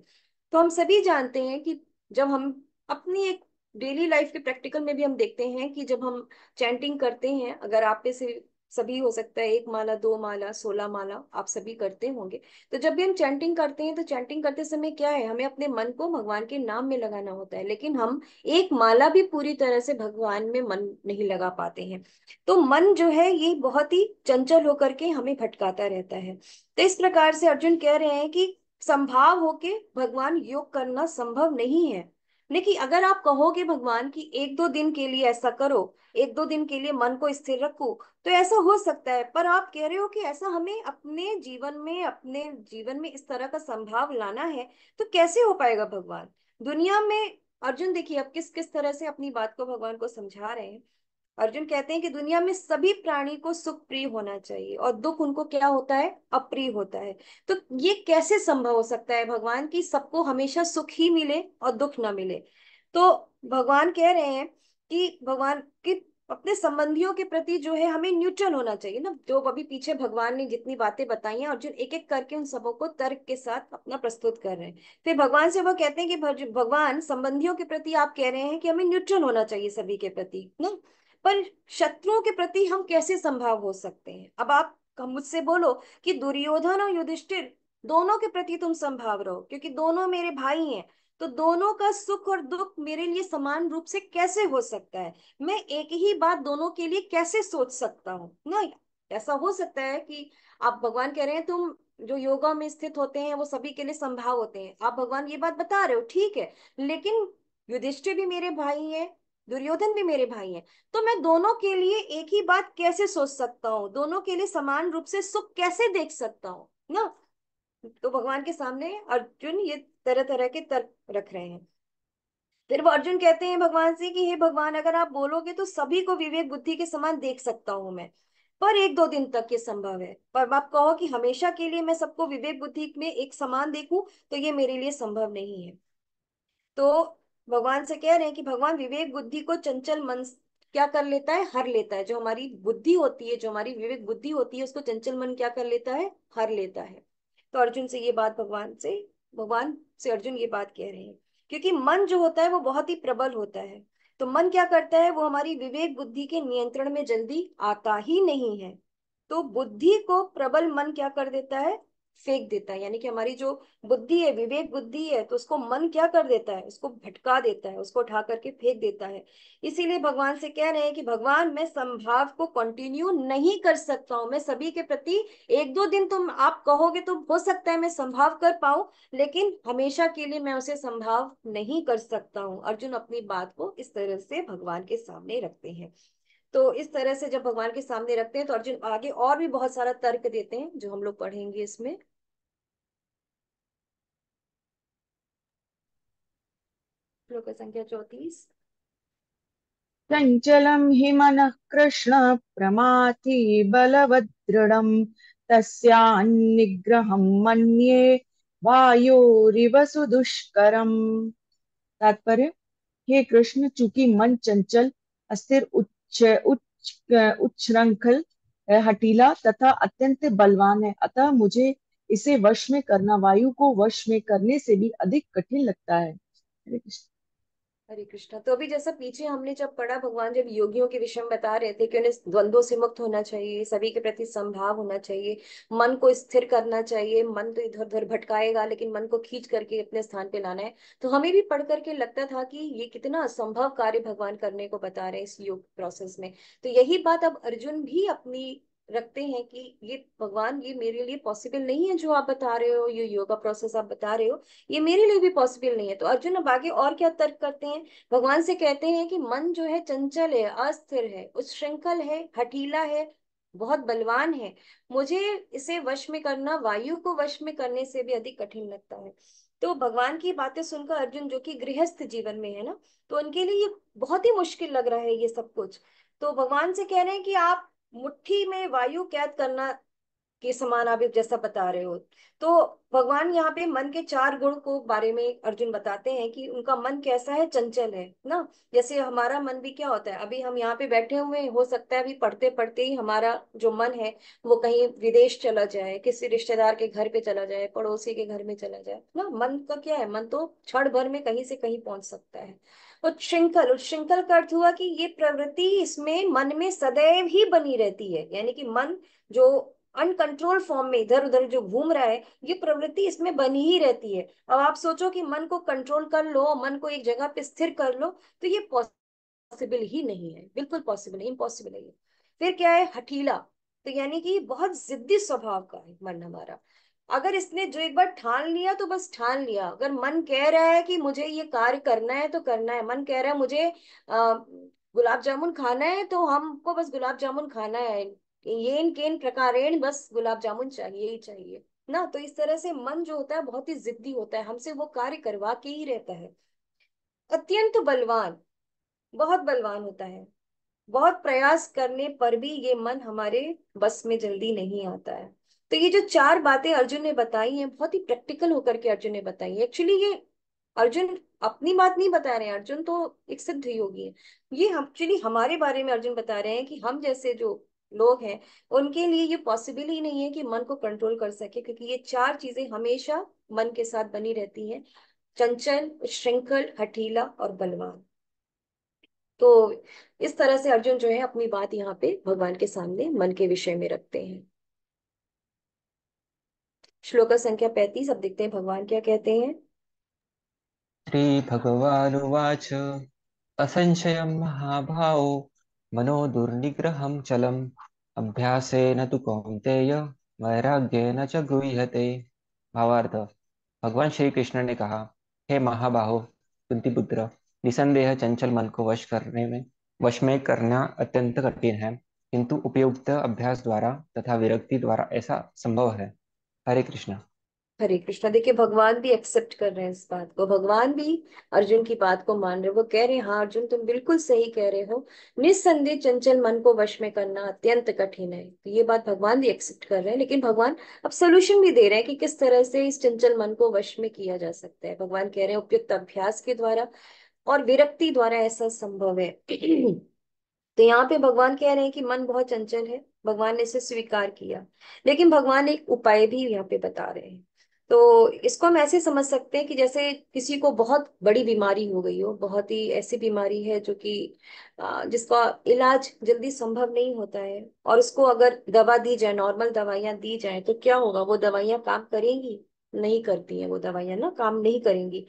तो हम सभी जानते हैं कि जब हम अपनी एक डेली लाइफ के प्रैक्टिकल में भी हम देखते हैं कि जब हम चैंटिंग करते हैं अगर आप पे से सभी हो सकता है एक माला दो माला सोलह माला आप सभी करते होंगे तो जब भी हम चैंटिंग करते हैं तो चैंटिंग करते समय क्या है हमें अपने मन को भगवान के नाम में लगाना होता है लेकिन हम एक माला भी पूरी तरह से भगवान में मन नहीं लगा पाते हैं तो मन जो है ये बहुत ही चंचल होकर के हमें भटकाता रहता है तो इस प्रकार से अर्जुन कह रहे हैं कि संभाव होके भगवान योग करना संभव नहीं है लेकिन अगर आप कहोगे भगवान कि एक दो दिन के लिए ऐसा करो एक दो दिन के लिए मन को स्थिर रखो तो ऐसा हो सकता है पर आप कह रहे हो कि ऐसा हमें अपने जीवन में अपने जीवन में इस तरह का संभाव लाना है तो कैसे हो पाएगा भगवान दुनिया में अर्जुन देखिए अब किस किस तरह से अपनी बात को भगवान को समझा रहे हैं अर्जुन कहते हैं कि दुनिया में सभी प्राणी को सुख प्रिय होना चाहिए और दुख उनको क्या होता है अप्रिय होता है तो ये कैसे संभव हो सकता है भगवान की सबको हमेशा सुख ही मिले और दुख ना मिले तो भगवान कह रहे हैं कि भगवान की अपने संबंधियों के प्रति जो है हमें न्यूट्रल होना चाहिए ना जो अभी पीछे भगवान ने जितनी बातें बताई हैं अर्जुन एक एक करके उन सबों को तर्क के साथ अपना प्रस्तुत कर रहे हैं फिर भगवान से वो कहते हैं कि भगवान संबंधियों के प्रति आप कह रहे हैं कि हमें न्यूट्रल होना चाहिए सभी के प्रति ना पर शत्रुओं के प्रति हम कैसे संभाव हो सकते हैं अब आप मुझसे बोलो कि दुर्योधन और युधिष्ठिर दोनों के प्रति तुम संभाव रहो क्योंकि दोनों मेरे भाई हैं तो दोनों का सुख और दुख मेरे लिए समान रूप से कैसे हो सकता है मैं एक ही बात दोनों के लिए कैसे सोच सकता हूँ ना ऐसा हो सकता है कि आप भगवान कह रहे हैं तुम जो योगा में स्थित होते हैं वो सभी के लिए संभाव होते हैं आप भगवान ये बात बता रहे हो ठीक है लेकिन युधिष्ठिर भी मेरे भाई हैं दुर्योधन भी मेरे भाई हैं तो मैं दोनों के लिए एक ही बात कैसे सोच सकता हूँ दोनों के लिए समान रूप से सुख कैसे देख सकता हूँ ना तो भगवान के सामने अर्जुन ये तरह तरह के तर्क रख रहे हैं फिर वो अर्जुन कहते हैं भगवान से कि हे भगवान अगर आप बोलोगे तो सभी को विवेक बुद्धि के समान देख सकता हूँ मैं पर एक दो दिन तक ये संभव है पर आप कहो कि हमेशा के लिए मैं सबको विवेक बुद्धि में एक समान देखूं तो ये मेरे लिए संभव नहीं है तो भगवान से कह रहे हैं कि भगवान विवेक बुद्धि को चंचल मन क्या कर लेता है हर लेता है जो हमारी बुद्धि होती है जो हमारी विवेक बुद्धि होती है उसको चंचल मन क्या कर लेता है हर लेता है तो अर्जुन से ये बात भगवान से भगवान से अर्जुन ये बात कह रहे हैं क्योंकि मन जो होता है वो बहुत ही प्रबल होता है तो मन क्या करता है वो हमारी विवेक बुद्धि के नियंत्रण में जल्दी आता ही नहीं है तो बुद्धि को प्रबल मन क्या कर देता है फेंक देता है यानी कि हमारी जो बुद्धि है विवेक बुद्धि है तो उसको मन क्या कर देता है उसको भटका देता है उसको उठा करके फेंक देता है इसीलिए भगवान से कह रहे हैं कि भगवान मैं संभाव को कंटिन्यू नहीं कर सकता हूँ मैं सभी के प्रति एक दो दिन तुम आप कहोगे तो हो सकता है मैं संभाव कर पाऊं लेकिन हमेशा के लिए मैं उसे संभाव नहीं कर सकता हूँ अर्जुन अपनी बात को इस तरह से भगवान के सामने रखते हैं तो इस तरह से जब भगवान के सामने रखते हैं तो अर्जुन आगे और भी बहुत सारा तर्क देते हैं जो हम लोग पढ़ेंगे इसमें संख्या चौतीस चञ्चलं हि कृष्ण तात्पर्य हे कृष्ण चूंकि मन चंचल अस्थिर उच्च उच्च उच्छृंखल हटीला तथा अत्यंत बलवान है अतः मुझे इसे वश में करना वायु को वश में करने से भी अधिक कठिन लगता है हरे कृष्णा तो अभी जैसा पीछे हमने जब पढ़ा भगवान जब योगियों के विषय में बता रहे थे कि उन्हें द्वंद्व से मुक्त होना चाहिए सभी के प्रति संभाव होना चाहिए मन को स्थिर करना चाहिए मन तो इधर उधर भटकाएगा लेकिन मन को खींच करके अपने स्थान पे लाना है तो हमें भी पढ़ करके लगता था कि ये कितना असंभव कार्य भगवान करने को बता रहे हैं इस योग प्रोसेस में तो यही बात अब अर्जुन भी अपनी रखते हैं कि ये भगवान ये मेरे लिए पॉसिबल नहीं है जो आप बता रहे हो ये योगा प्रोसेस आप बता रहे हो ये मेरे लिए भी पॉसिबल नहीं है तो अर्जुन अब आगे और क्या तर्क करते हैं भगवान से कहते हैं कि मन जो है चंचल है अस्थिर है उश्रृंखल है हठीला है बहुत बलवान है मुझे इसे वश में करना वायु को वश में करने से भी अधिक कठिन लगता है तो भगवान की बातें सुनकर अर्जुन जो कि गृहस्थ जीवन में है ना तो उनके लिए बहुत ही मुश्किल लग रहा है ये सब कुछ तो भगवान से कह रहे हैं कि आप मुट्ठी में वायु कैद करना के समान आप जैसा बता रहे हो तो भगवान यहाँ पे मन के चार गुण को बारे में अर्जुन बताते हैं कि उनका मन कैसा है चंचल है ना जैसे हमारा मन भी क्या होता है अभी हम यहाँ पे बैठे हुए हो सकता है अभी पढ़ते पढ़ते ही हमारा जो मन है वो कहीं विदेश चला जाए किसी रिश्तेदार के घर पे चला जाए पड़ोसी के घर में चला जाए ना मन का क्या है मन तो क्षण भर में कहीं से कहीं पहुंच सकता है उच्छृंखल उच्छृंखल का अर्थ हुआ कि ये प्रवृत्ति इसमें मन में सदैव ही बनी रहती है यानी कि मन जो अनकंट्रोल फॉर्म में इधर उधर जो घूम रहा है ये प्रवृत्ति इसमें बनी ही रहती है अब आप सोचो कि मन को कंट्रोल कर लो मन को एक जगह पे स्थिर कर लो तो ये पॉसिबल ही नहीं है बिल्कुल पॉसिबल इम्पॉसिबल है फिर क्या है हठीला तो यानी कि बहुत जिद्दी स्वभाव का है मन हमारा अगर इसने जो एक बार ठान लिया तो बस ठान लिया अगर मन कह रहा है कि मुझे ये कार्य करना है तो करना है मन कह रहा है मुझे गुलाब जामुन खाना है तो हमको बस गुलाब जामुन खाना है इन केन प्रकारेण बस गुलाब जामुन चाहिए ही चाहिए ना तो इस तरह से मन जो होता है बहुत ही जिद्दी होता है हमसे वो कार्य करवा के ही रहता है अत्यंत बलवान बहुत बलवान होता है बहुत प्रयास करने पर भी ये मन हमारे बस में जल्दी नहीं आता है तो ये जो चार बातें अर्जुन ने बताई हैं बहुत ही प्रैक्टिकल होकर के अर्जुन ने बताई है एक्चुअली ये अर्जुन अपनी बात नहीं बता रहे हैं अर्जुन तो एक सिद्ध योगी है ये एक्चुअली हम, हमारे बारे में अर्जुन बता रहे हैं कि हम जैसे जो लोग हैं उनके लिए ये पॉसिबल ही नहीं है कि मन को कंट्रोल कर सके क्योंकि ये चार चीजें हमेशा मन के साथ बनी रहती हैं चंचल श्रृंखल हठीला और बलवान तो इस तरह से अर्जुन जो है अपनी बात यहाँ पे भगवान के सामने मन के विषय में रखते हैं श्लोक संख्या पैतीस अब देखते हैं भगवान क्या कहते हैं श्री भगवान उवाच असंशय महाभाव मनो दुर्निग्रहम चलम अभ्यासेन तु कौंतेय वैराग्येन च गृहते भावार्थ भगवान श्री कृष्ण ने कहा हे महाबाहो पुत्र निसंदेह चंचल मन को वश करने में वश में करना अत्यंत कठिन है किंतु उपयुक्त अभ्यास द्वारा तथा विरक्ति द्वारा ऐसा संभव है हरे कृष्णा हरे कृष्णा देखिए भगवान भी एक्सेप्ट कर रहे हैं इस बात को भगवान भी अर्जुन की बात को मान रहे वो कह रहे हैं हाँ अर्जुन तुम बिल्कुल सही कह रहे हो निस्संदेह चंचल मन को वश में करना अत्यंत कठिन है तो ये बात भगवान भी एक्सेप्ट कर रहे हैं लेकिन भगवान अब सोल्यूशन भी दे रहे हैं कि किस तरह से इस चंचल मन को वश में किया जा सकता है भगवान कह रहे हैं उपयुक्त अभ्यास के द्वारा और विरक्ति द्वारा ऐसा संभव है तो यहाँ पे भगवान कह रहे हैं कि मन बहुत चंचल है भगवान ने इसे स्वीकार किया लेकिन भगवान एक उपाय भी यहाँ पे बता रहे हैं तो इसको हम ऐसे समझ सकते हैं कि जैसे किसी को बहुत बड़ी बीमारी हो गई हो बहुत ही ऐसी बीमारी है जो कि जिसका इलाज जल्दी संभव नहीं होता है और उसको अगर दवा दी जाए नॉर्मल दवाइयां दी जाए तो क्या होगा वो दवाइयां काम करेंगी नहीं करती हैं वो दवाइयां ना काम नहीं करेंगी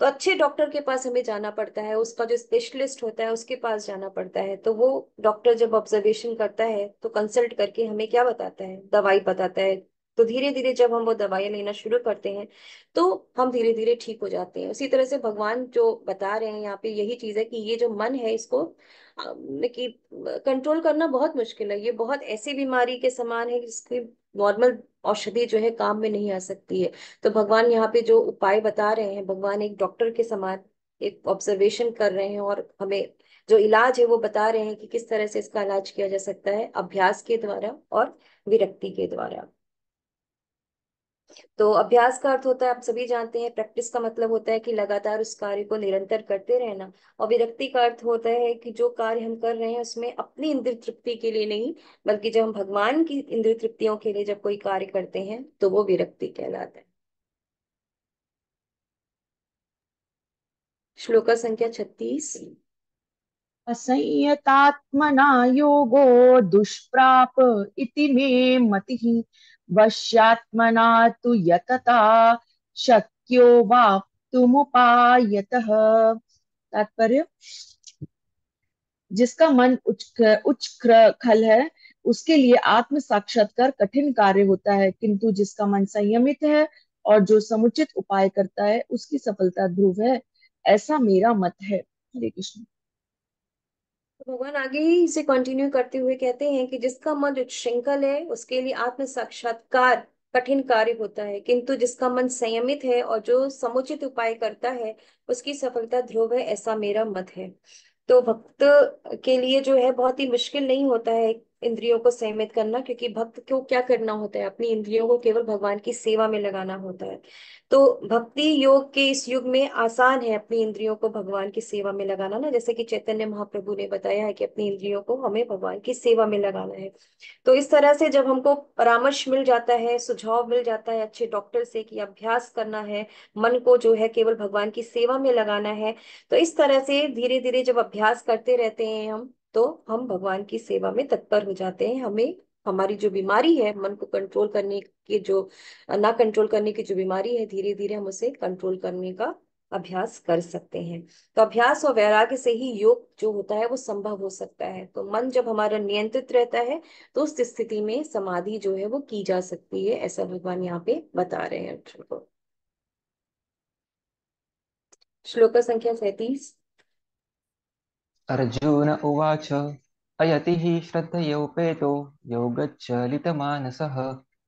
तो अच्छे डॉक्टर के पास हमें जाना पड़ता है उसका जो स्पेशलिस्ट होता है उसके पास जाना पड़ता है तो वो डॉक्टर जब ऑब्जर्वेशन करता है तो कंसल्ट करके हमें क्या बताता है दवाई बताता है तो धीरे धीरे जब हम वो दवाई लेना शुरू करते हैं तो हम धीरे धीरे ठीक हो जाते हैं उसी तरह से भगवान जो बता रहे हैं यहाँ पे यही चीज है कि ये जो मन है इसको कि कंट्रोल करना बहुत मुश्किल है ये बहुत ऐसी बीमारी के समान है जिसकी नॉर्मल औषधि जो है काम में नहीं आ सकती है तो भगवान यहाँ पे जो उपाय बता रहे हैं भगवान एक डॉक्टर के समान एक ऑब्जर्वेशन कर रहे हैं और हमें जो इलाज है वो बता रहे हैं कि किस तरह से इसका इलाज किया जा सकता है अभ्यास के द्वारा और विरक्ति के द्वारा तो अभ्यास का अर्थ होता है आप सभी जानते हैं प्रैक्टिस का मतलब होता है कि लगातार उस कार्य को निरंतर करते रहना और विरक्ति का अर्थ होता है कि जो कार्य हम कर रहे हैं उसमें अपनी इंद्र तृप्ति के लिए नहीं बल्कि जब हम भगवान की इंद्र तृप्तियों के लिए जब कोई कार्य करते हैं तो वो विरक्ति कहलाता है श्लोक संख्या छत्तीस असंयतात्मना योगो दुष्प्राप इति मे मति वश्यात्मना तु यतता शक्यो वाप्तुमुपायतः तात्पर्य जिसका मन उच्च उच्च खल है उसके लिए आत्म साक्षात्कार कठिन कार्य होता है किंतु जिसका मन संयमित है और जो समुचित उपाय करता है उसकी सफलता ध्रुव है ऐसा मेरा मत है हरे कृष्ण भगवान आगे इसे कंटिन्यू करते हुए कहते हैं कि जिसका मन उच्छृंखल है उसके लिए आत्म साक्षात्कार कठिन कार्य होता है किंतु जिसका मन संयमित है और जो समुचित उपाय करता है उसकी सफलता ध्रुव है ऐसा मेरा मत है तो भक्त के लिए जो है बहुत ही मुश्किल नहीं होता है इंद्रियों को संयमित करना क्योंकि भक्त को क्या करना होता है अपनी इंद्रियों को केवल भगवान की सेवा में लगाना होता है तो भक्ति योग के इस युग में आसान है अपनी इंद्रियों को भगवान की सेवा में लगाना ना जैसे कि चैतन्य महाप्रभु ने बताया है कि अपनी इंद्रियों को हमें भगवान की सेवा में लगाना है तो इस तरह से जब हमको परामर्श मिल जाता है सुझाव मिल जाता है अच्छे डॉक्टर से कि अभ्यास करना है मन को जो है केवल भगवान की सेवा में लगाना है तो इस तरह से धीरे धीरे जब अभ्यास करते रहते हैं हम तो हम भगवान की सेवा में तत्पर हो जाते हैं हमें हमारी जो बीमारी है मन को कंट्रोल करने की जो ना कंट्रोल करने की जो बीमारी है धीरे धीरे हम उसे कंट्रोल करने का अभ्यास कर सकते हैं तो अभ्यास और वैराग्य से ही योग जो होता है वो संभव हो सकता है तो मन जब हमारा नियंत्रित रहता है तो उस स्थिति में समाधि जो है वो की जा सकती है ऐसा भगवान यहाँ पे बता रहे हैं अर्जुन को श्लोक संख्या सैतीस अर्जुन उवाच अयतिः श्रद्धयोपेतो योगच्छलितमानसः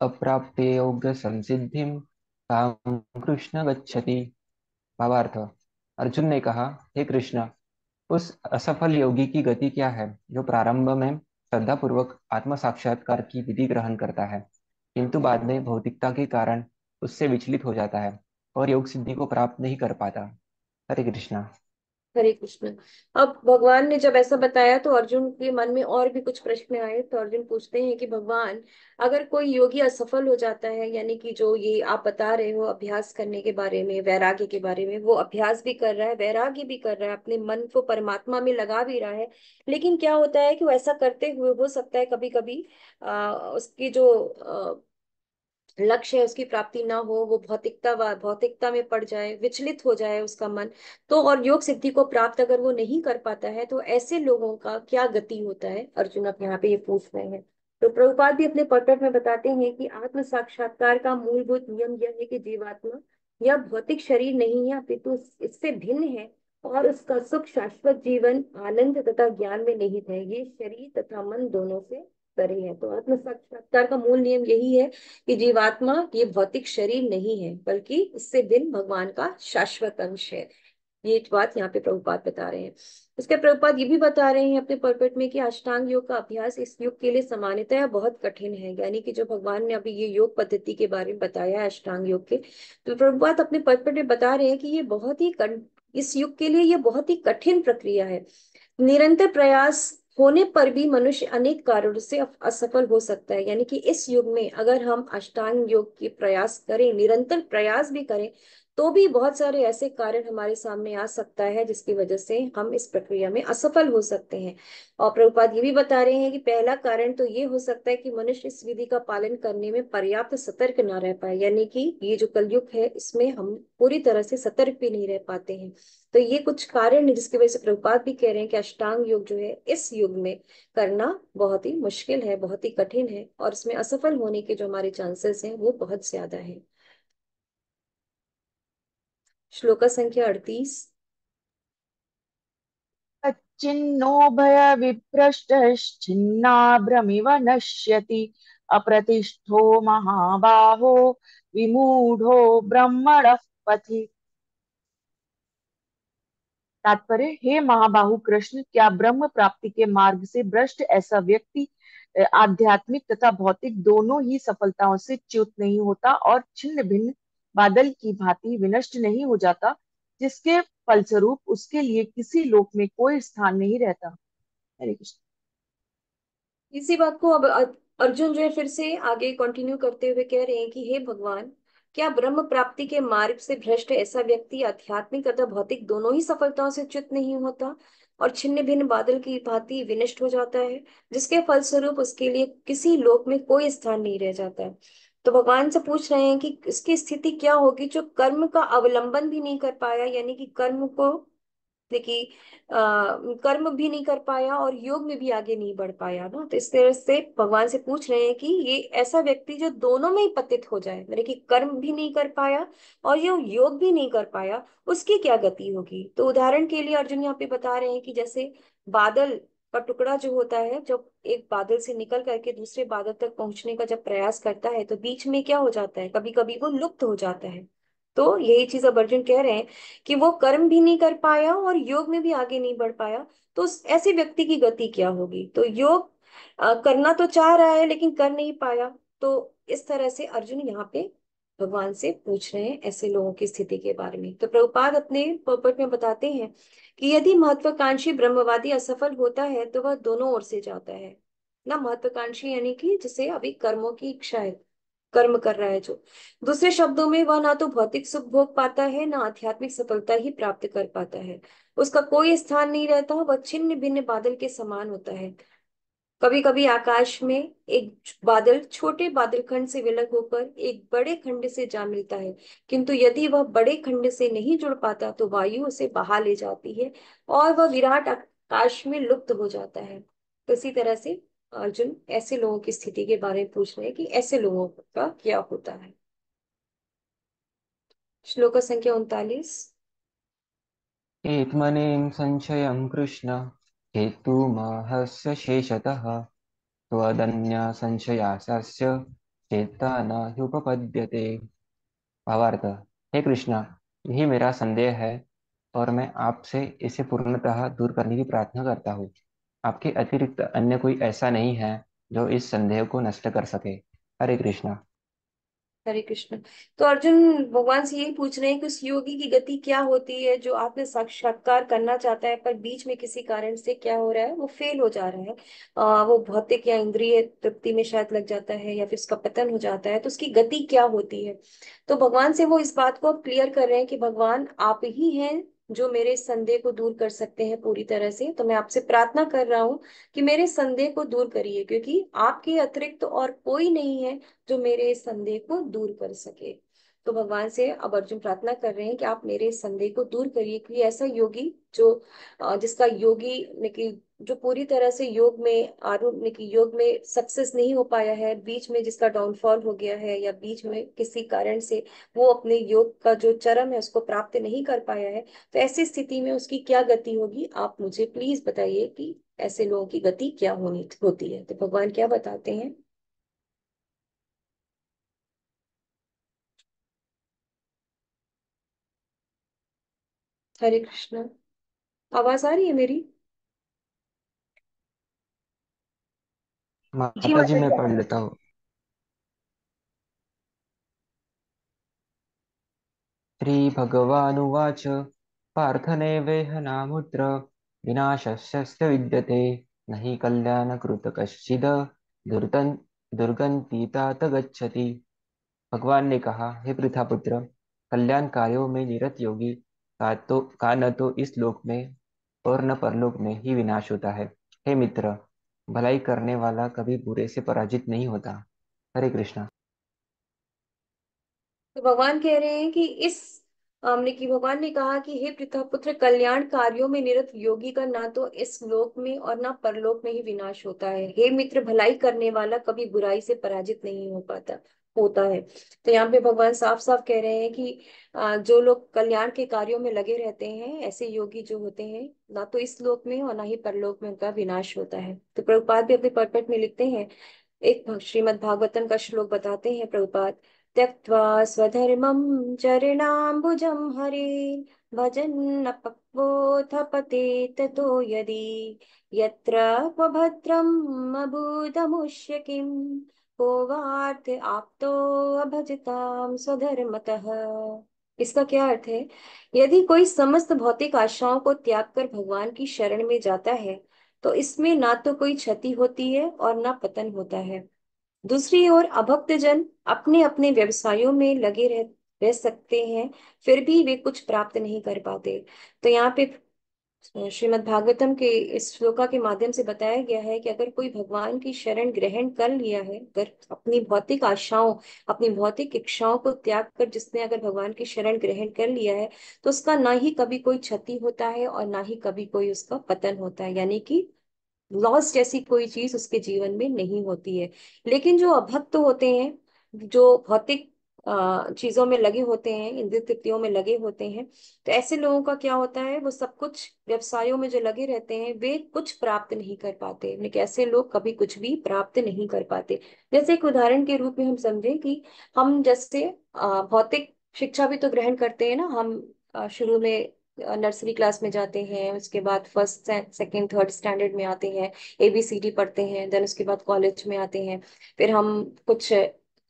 अप्राप्य योगसंसिद्धिं तां कृष्ण गच्छति भावार्थ अर्जुन ने कहा हे कृष्ण उस असफल योगी की गति क्या है जो प्रारंभ में श्रद्धा पूर्वक आत्म साक्षात्कार की विधि ग्रहण करता है किंतु बाद में भौतिकता के कारण उससे विचलित हो जाता है और योग सिद्धि को प्राप्त नहीं कर पाता हरे कृष्णा हरे कृष्ण अब भगवान ने जब ऐसा बताया तो अर्जुन के मन में और भी कुछ प्रश्न आए तो अर्जुन पूछते हैं कि भगवान अगर कोई योगी असफल हो जाता है यानी कि जो ये आप बता रहे हो अभ्यास करने के बारे में वैराग्य के बारे में वो अभ्यास भी कर रहा है वैराग्य भी कर रहा है अपने मन को परमात्मा में लगा भी रहा है लेकिन क्या होता है कि वो ऐसा करते हुए हो सकता है कभी कभी आ, उसकी जो आ, लक्ष्य है उसकी प्राप्ति ना हो वो भौतिकता भौतिकता में पड़ जाए विचलित हो जाए उसका मन तो और योग सिद्धि को प्राप्त अगर वो नहीं कर पाता है तो ऐसे लोगों का क्या गति होता है अर्जुन आप यहाँ पे ये पूछ रहे हैं तो प्रभुपाद भी अपने पॉटर्ट में बताते हैं कि आत्म साक्षात्कार का मूलभूत नियम यह है कि जीवात्मा यह भौतिक शरीर नहीं है अपितु इससे भिन्न है और उसका सुख शाश्वत जीवन आनंद तथा ज्ञान में निहित है ये शरीर तथा मन दोनों से करे है तो आत्म साक्षात्कार का मूल नियम यही है कि जीवात्मा ये भौतिक शरीर नहीं है बल्कि उससे भिन्न भगवान का शाश्वत अंश है ये बात यहाँ पे प्रभुपाद बता रहे हैं इसके प्रभुपाद ये भी बता रहे हैं अपने परपेट में कि अष्टांग योग का अभ्यास इस युग के लिए या बहुत कठिन है यानी कि जो भगवान ने अभी ये योग पद्धति के बारे में बताया है अष्टांग योग के तो प्रभुपाद अपने परपेट में बता रहे हैं कि ये बहुत ही कन... इस युग के लिए ये बहुत ही कठिन प्रक्रिया है निरंतर प्रयास होने पर भी मनुष्य अनेक कारणों से असफल हो सकता है यानी कि इस युग में अगर हम अष्टांग योग के प्रयास करें निरंतर प्रयास भी करें तो भी बहुत सारे ऐसे कारण हमारे सामने आ सकता है जिसकी वजह से हम इस प्रक्रिया में असफल हो सकते हैं और प्रभुपाद ये भी बता रहे हैं कि पहला कारण तो ये हो सकता है कि मनुष्य इस विधि का पालन करने में पर्याप्त सतर्क ना रह पाए यानी कि ये जो कलयुग है इसमें हम पूरी तरह से सतर्क भी नहीं रह पाते हैं तो ये कुछ कारण है जिसकी वजह से प्रभुपात भी कह रहे हैं कि अष्टांग योग जो है इस युग में करना बहुत ही मुश्किल है बहुत ही कठिन है और इसमें असफल होने के जो हमारे चांसेस हैं वो बहुत ज्यादा है श्लोक संख्या अड़तीस चिन्नो भय चिन्नोभय विप्रष्टिन्नाभ्रमिव नश्यति अप्रतिष्ठो महाबाहो विमूढ़ो ब्रह्मण पथि तात्पर्य हे महाबाहु कृष्ण क्या ब्रह्म प्राप्ति के मार्ग से भ्रष्ट ऐसा व्यक्ति आध्यात्मिक तथा भौतिक दोनों ही सफलताओं से च्युत नहीं होता और छिन्न भिन्न बादल की भांति विनष्ट नहीं हो जाता जिसके फलस्वरूप उसके लिए किसी लोक में कोई स्थान नहीं रहता हरे कृष्ण इसी बात को अब अर्जुन जो है फिर से आगे कंटिन्यू करते हुए कह रहे हैं कि हे भगवान क्या ब्रह्म प्राप्ति के मार्ग से भ्रष्ट ऐसा व्यक्ति आध्यात्मिक तथा भौतिक दोनों ही सफलताओं से च्युत नहीं होता और छिन्न भिन्न बादल की भांति विनष्ट हो जाता है जिसके फलस्वरूप उसके लिए किसी लोक में कोई स्थान नहीं रह जाता है तो भगवान से पूछ रहे हैं कि इसकी स्थिति क्या होगी जो कर्म का अवलंबन भी नहीं कर पाया यानी कि कर्म को कि कर्म भी नहीं कर पाया और योग में भी आगे नहीं बढ़ पाया ना तो इस तरह से भगवान से पूछ रहे हैं कि ये ऐसा व्यक्ति जो दोनों में ही पतित हो जाए मेरे कि कर्म भी नहीं कर पाया और ये योग भी नहीं कर पाया उसकी क्या गति होगी तो उदाहरण के लिए अर्जुन यहाँ पे बता रहे हैं कि जैसे बादल का टुकड़ा जो होता है जब एक बादल से निकल करके दूसरे बादल तक पहुंचने का जब प्रयास करता है तो बीच में क्या हो जाता है कभी कभी वो लुप्त हो जाता है तो यही चीज अब अर्जुन कह रहे हैं कि वो कर्म भी नहीं कर पाया और योग में भी आगे नहीं बढ़ पाया तो ऐसे व्यक्ति की गति क्या होगी तो योग करना तो चाह रहा है लेकिन कर नहीं पाया तो इस तरह से अर्जुन यहाँ पे भगवान से पूछ रहे हैं ऐसे लोगों की स्थिति के बारे में तो प्रभुपाद अपने पर्पट में बताते हैं कि यदि महत्वाकांक्षी ब्रह्मवादी असफल होता है तो वह दोनों ओर से जाता है ना महत्वाकांक्षी यानी कि जिसे अभी कर्मों की इच्छा है कर्म कर रहा है जो दूसरे शब्दों में वह ना तो भौतिक सुख भोग पाता है ना आध्यात्मिक सफलता ही प्राप्त कर पाता है उसका कोई स्थान नहीं रहता वह छिन्न भिन्न बादल के समान होता है कभी कभी आकाश में एक बादल छोटे बादल खंड से विलग होकर एक बड़े खंड से जा मिलता है किंतु यदि वह बड़े खंड से नहीं जुड़ पाता तो वायु उसे बहा ले जाती है और वह विराट आकाश में लुप्त हो जाता है तो इसी तरह से अर्जुन ऐसे लोगों की स्थिति के बारे में पूछ रहे हैं कि ऐसे लोगों का क्या होता है श्लोक संख्या उनतालीस एतमनेम संशयं कृष्ण हेतु महस्य शेषतः त्वदन्य चेता न उपपद्यते भावार्थ हे कृष्णा यही मेरा संदेह है और मैं आपसे इसे पूर्णतः दूर करने की प्रार्थना करता हूँ आपके अतिरिक्त अन्य कोई ऐसा नहीं है जो इस संदेह को नष्ट कर सके हरे कृष्णा हरे कृष्ण तो अर्जुन भगवान से यही पूछ रहे हैं कि उस योगी की गति क्या होती है जो आपने साक्षात्कार करना चाहता है पर बीच में किसी कारण से क्या हो रहा है वो फेल हो जा रहा है आ, वो भौतिक या इंद्रिय तृप्ति में शायद लग जाता है या फिर उसका पतन हो जाता है तो उसकी गति क्या होती है तो भगवान से वो इस बात को क्लियर कर रहे हैं कि भगवान आप ही हैं जो मेरे संदेह को दूर कर सकते हैं पूरी तरह से तो मैं आपसे प्रार्थना कर रहा हूँ कि मेरे संदेह को दूर करिए क्योंकि आपके अतिरिक्त तो और कोई नहीं है जो मेरे संदेह को दूर कर सके तो भगवान से अब अर्जुन प्रार्थना कर रहे हैं कि आप मेरे संदेह को दूर करिए कि ऐसा योगी जो जिसका योगी जो पूरी तरह से योग में आरूढ़ योग में सक्सेस नहीं हो पाया है बीच में जिसका डाउनफॉल हो गया है या बीच में किसी कारण से वो अपने योग का जो चरम है उसको प्राप्त नहीं कर पाया है तो ऐसी स्थिति में उसकी क्या गति होगी आप मुझे प्लीज बताइए कि ऐसे लोगों की गति क्या होनी होती है तो भगवान क्या बताते हैं हरे कृष्णा आवाज आ रही है मेरी जी माता जी मैं पढ़ लेता हूँ श्री श्रीभगवानुवाच पार्थनैवेह नामुत्र विनाशस्यस्य विद्यते न हि कल्याणकृत कश्चिद दुर्गं दुर्गंति तात गच्छति भगवान ने कहा हे पृथापुत्र कल्याण कार्यों में निरत योगी का तो का न तो इस लोक में और न परलोक में ही विनाश होता है हे मित्र भलाई करने वाला कभी बुरे से पराजित नहीं होता हरे कृष्णा तो भगवान कह रहे हैं कि इस मामले की भगवान ने कहा कि हे पृथा पुत्र कल्याण कार्यों में निरत योगी का ना तो इस लोक में और ना परलोक में ही विनाश होता है हे मित्र भलाई करने वाला कभी बुराई से पराजित नहीं हो पाता होता है तो यहाँ पे भगवान साफ साफ कह रहे हैं कि जो लोग कल्याण के कार्यों में लगे रहते हैं ऐसे योगी जो होते हैं ना तो इस लोक में और ना ही परलोक में उनका विनाश होता है तो प्रभुपाद भी अपने परपट में लिखते हैं एक श्रीमद भागवतम का श्लोक बताते हैं प्रभुपाद त्यक्वा स्वधर्मं चरणाम्बुजं हरेन् भजन पतेत् ततो यदि यद्रम क्वभद्रम् अबूदमुष्य तो इसका क्या अर्थ है यदि कोई समस्त भौतिक आशाओं को त्याग कर भगवान की शरण में जाता है तो इसमें ना तो कोई क्षति होती है और ना पतन होता है दूसरी ओर अभक्त जन अपने अपने व्यवसायों में लगे रह रह सकते हैं फिर भी वे कुछ प्राप्त नहीं कर पाते तो यहाँ पे श्रीमद् भागवतम के इस श्लोका के माध्यम से बताया गया है कि अगर कोई भगवान की शरण ग्रहण कर लिया है अगर अपनी भौतिक आशाओं अपनी भौतिक इच्छाओं को त्याग कर जिसने अगर भगवान की शरण ग्रहण कर लिया है तो उसका ना ही कभी कोई क्षति होता है और ना ही कभी कोई उसका पतन होता है यानी कि लॉस जैसी कोई चीज उसके जीवन में नहीं होती है लेकिन जो अभक्त होते हैं जो भौतिक चीजों में लगे होते हैं इंद्र तृतियों में लगे होते हैं तो ऐसे लोगों का क्या होता है वो सब कुछ व्यवसायों में जो लगे रहते हैं वे कुछ प्राप्त नहीं कर पाते ऐसे लोग कभी कुछ भी प्राप्त नहीं कर पाते जैसे एक उदाहरण के रूप में हम समझें कि हम जैसे भौतिक शिक्षा भी तो ग्रहण करते हैं ना हम शुरू में नर्सरी क्लास में जाते हैं उसके बाद फर्स्ट सेकंड थर्ड स्टैंडर्ड में आते हैं एबीसीडी पढ़ते हैं देन उसके बाद कॉलेज में आते हैं फिर हम कुछ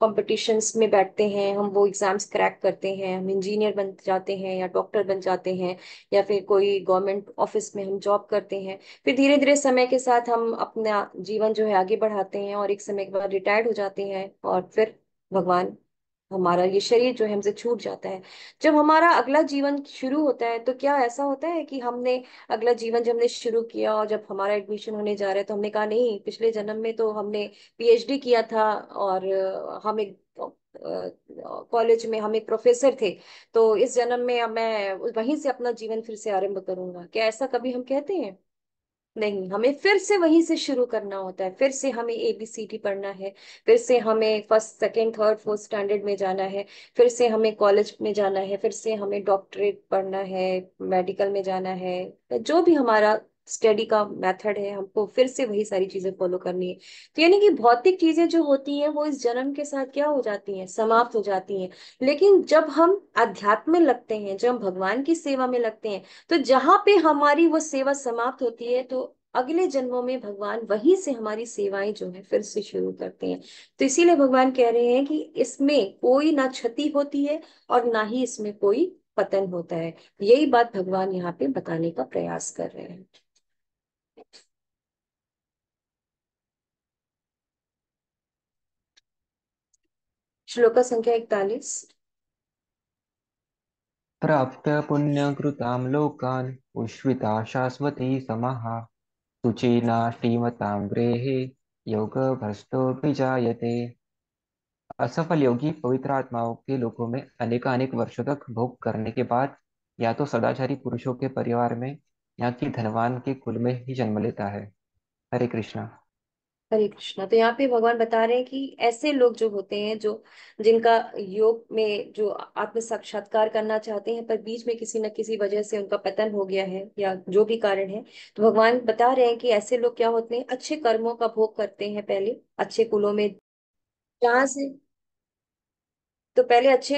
कॉम्पिटिशन्स में बैठते हैं हम वो एग्ज़ाम्स क्रैक करते हैं हम इंजीनियर बन जाते हैं या डॉक्टर बन जाते हैं या फिर कोई गवर्नमेंट ऑफिस में हम जॉब करते हैं फिर धीरे धीरे समय के साथ हम अपना जीवन जो है आगे बढ़ाते हैं और एक समय के बाद रिटायर्ड हो जाते हैं और फिर भगवान हमारा ये शरीर जो है हमसे छूट जाता है जब हमारा अगला जीवन शुरू होता है तो क्या ऐसा होता है कि हमने अगला जीवन जब हमने शुरू किया और जब हमारा एडमिशन होने जा रहा है तो हमने कहा नहीं पिछले जन्म में तो हमने पीएचडी किया था और हम एक कॉलेज में हम एक प्रोफेसर थे तो इस जन्म में मैं वहीं से अपना जीवन फिर से आरंभ करूंगा क्या ऐसा कभी हम कहते हैं नहीं हमें फिर से वहीं से शुरू करना होता है फिर से हमें ए बी सी डी पढ़ना है फिर से हमें first second third fourth standard में जाना है फिर से हमें कॉलेज में जाना है फिर से हमें डॉक्टरेट पढ़ना है मेडिकल में जाना है जो भी हमारा स्टडी का मेथड है हमको फिर से वही सारी चीजें फॉलो करनी है तो यानी कि भौतिक चीजें जो होती हैं वो इस जन्म के साथ क्या हो जाती हैं समाप्त हो जाती हैं लेकिन जब हम अध्यात्म में लगते हैं जब हम भगवान की सेवा में लगते हैं तो जहां पे हमारी वो सेवा समाप्त होती है तो अगले जन्मों में भगवान वहीं से हमारी सेवाएं जो है फिर से शुरू करते हैं तो इसीलिए भगवान कह रहे हैं कि इसमें कोई ना क्षति होती है और ना ही इसमें कोई पतन होता है यही बात भगवान यहाँ पे बताने का प्रयास कर रहे हैं श्लोक संख्या इकतालीस प्राप्त पुण्य कृता लोकान उश्विता शाश्वती समाः योग भ्रष्टो भी जायते असफल योगी पवित्र आत्माओं के लोगों में अनेकानेक वर्षों तक भोग करने के बाद या तो सदाचारी पुरुषों के परिवार में या कि धनवान के कुल में ही जन्म लेता है हरे कृष्णा हरे कृष्णा तो यहाँ पे भगवान बता रहे हैं कि ऐसे लोग जो होते हैं जो जिनका योग में जो आत्म साक्षात्कार करना चाहते हैं पर बीच में किसी न किसी वजह से उनका पतन हो गया है या जो भी कारण है तो भगवान बता रहे हैं कि ऐसे लोग क्या होते हैं अच्छे कर्मों का भोग करते हैं पहले अच्छे कुलों में जहां से तो पहले अच्छे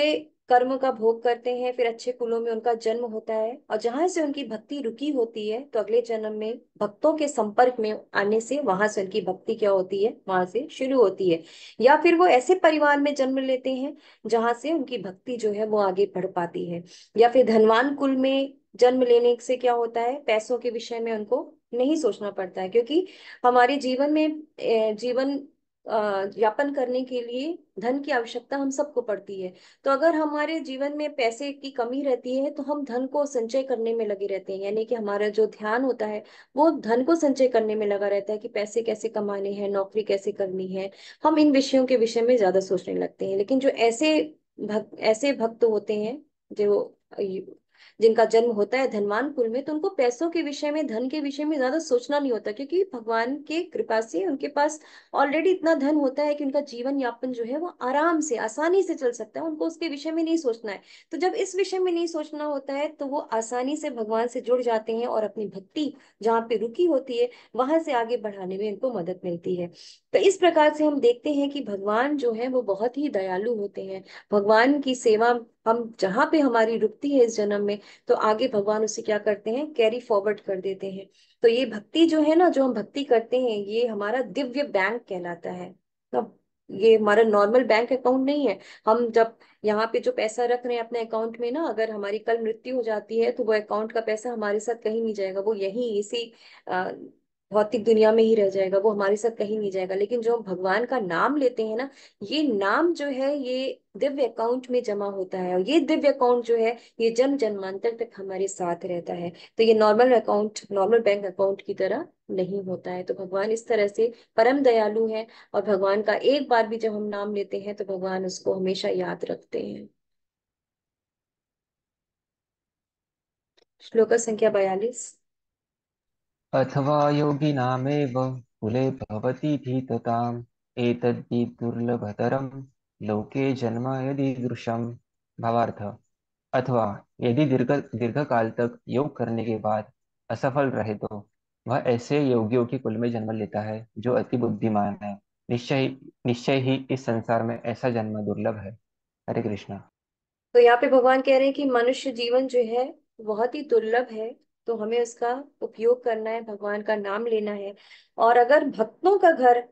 कर्म का भोग करते हैं फिर अच्छे कुलों में उनका जन्म होता है और जहां से उनकी भक्ति रुकी होती है तो अगले जन्म में भक्तों के संपर्क में आने से वहां से उनकी भक्ति क्या होती है वहां से शुरू होती है या फिर वो ऐसे परिवार में जन्म लेते हैं जहां से उनकी भक्ति जो है वो आगे बढ़ पाती है या फिर धनवान कुल में जन्म लेने से क्या होता है पैसों के विषय में उनको नहीं सोचना पड़ता है क्योंकि हमारे जीवन में जीवन यापन करने के लिए धन की आवश्यकता हम सबको पड़ती है तो अगर हमारे जीवन में पैसे की कमी रहती है तो हम धन को संचय करने में लगे रहते हैं यानी कि हमारा जो ध्यान होता है वो धन को संचय करने में लगा रहता है कि पैसे कैसे कमाने हैं नौकरी कैसे करनी है हम इन विषयों के विषय में ज्यादा सोचने लगते हैं लेकिन जो ऐसे भक्त ऐसे भक्त होते हैं जो जिनका जन्म होता है धनवान कुल में तो उनको पैसों के विषय में धन के विषय में ज्यादा सोचना नहीं होता क्योंकि भगवान के कृपा से उनके पास ऑलरेडी इतना धन होता है कि उनका जीवन यापन जो है वो आराम से आसानी से चल सकता है उनको उसके विषय में नहीं सोचना है तो जब इस विषय में नहीं सोचना होता है तो वो आसानी से भगवान से जुड़ जाते हैं और अपनी भक्ति जहाँ पे रुकी होती है वहां से आगे बढ़ाने में इनको मदद मिलती है तो इस प्रकार से हम देखते हैं कि भगवान जो है वो बहुत ही दयालु होते हैं भगवान की सेवा हम जहां पे हमारी रुकती है इस जन्म में तो आगे भगवान उसे क्या करते हैं कैरी फॉरवर्ड कर देते हैं तो ये भक्ति जो है ना जो हम भक्ति करते हैं ये हमारा दिव्य बैंक कहलाता है तो ये हमारा नॉर्मल बैंक अकाउंट नहीं है हम जब यहाँ पे जो पैसा रख रहे हैं अपने अकाउंट में ना अगर हमारी कल मृत्यु हो जाती है तो वो अकाउंट का पैसा हमारे साथ कहीं नहीं जाएगा वो यही इसी भौतिक दुनिया में ही रह जाएगा वो हमारे साथ कहीं नहीं जाएगा लेकिन जो हम भगवान का नाम लेते हैं ना ये नाम जो है ये दिव्य अकाउंट में जमा होता है और ये दिव्य अकाउंट जो है ये जन्म जन्मांतर तक हमारे साथ रहता है तो ये normal account normal bank account की तरह नहीं होता है तो भगवान इस तरह से परम दयालु है और भगवान का एक बार भी जब हम नाम लेते हैं तो भगवान उसको हमेशा याद रखते हैं श्लोक संख्या बयालीस अथवा योगिनामेव कुले भवति भीतताम् एतद्धि दुर्लभतरं लोके जन्म यदि यदीदृशम भावार्थ अथवा यदि दीर्घ दीर्घ काल तक योग करने के बाद असफल रहे तो वह ऐसे योगियों के कुल में जन्म लेता है जो अति बुद्धिमान है निश्चय निश्चय ही इस संसार में ऐसा जन्म दुर्लभ है हरे कृष्णा तो यहाँ पे भगवान कह रहे हैं कि मनुष्य जीवन जो है बहुत ही दुर्लभ है तो हमें उसका उपयोग करना है भगवान का नाम लेना है और अगर भक्तों का घर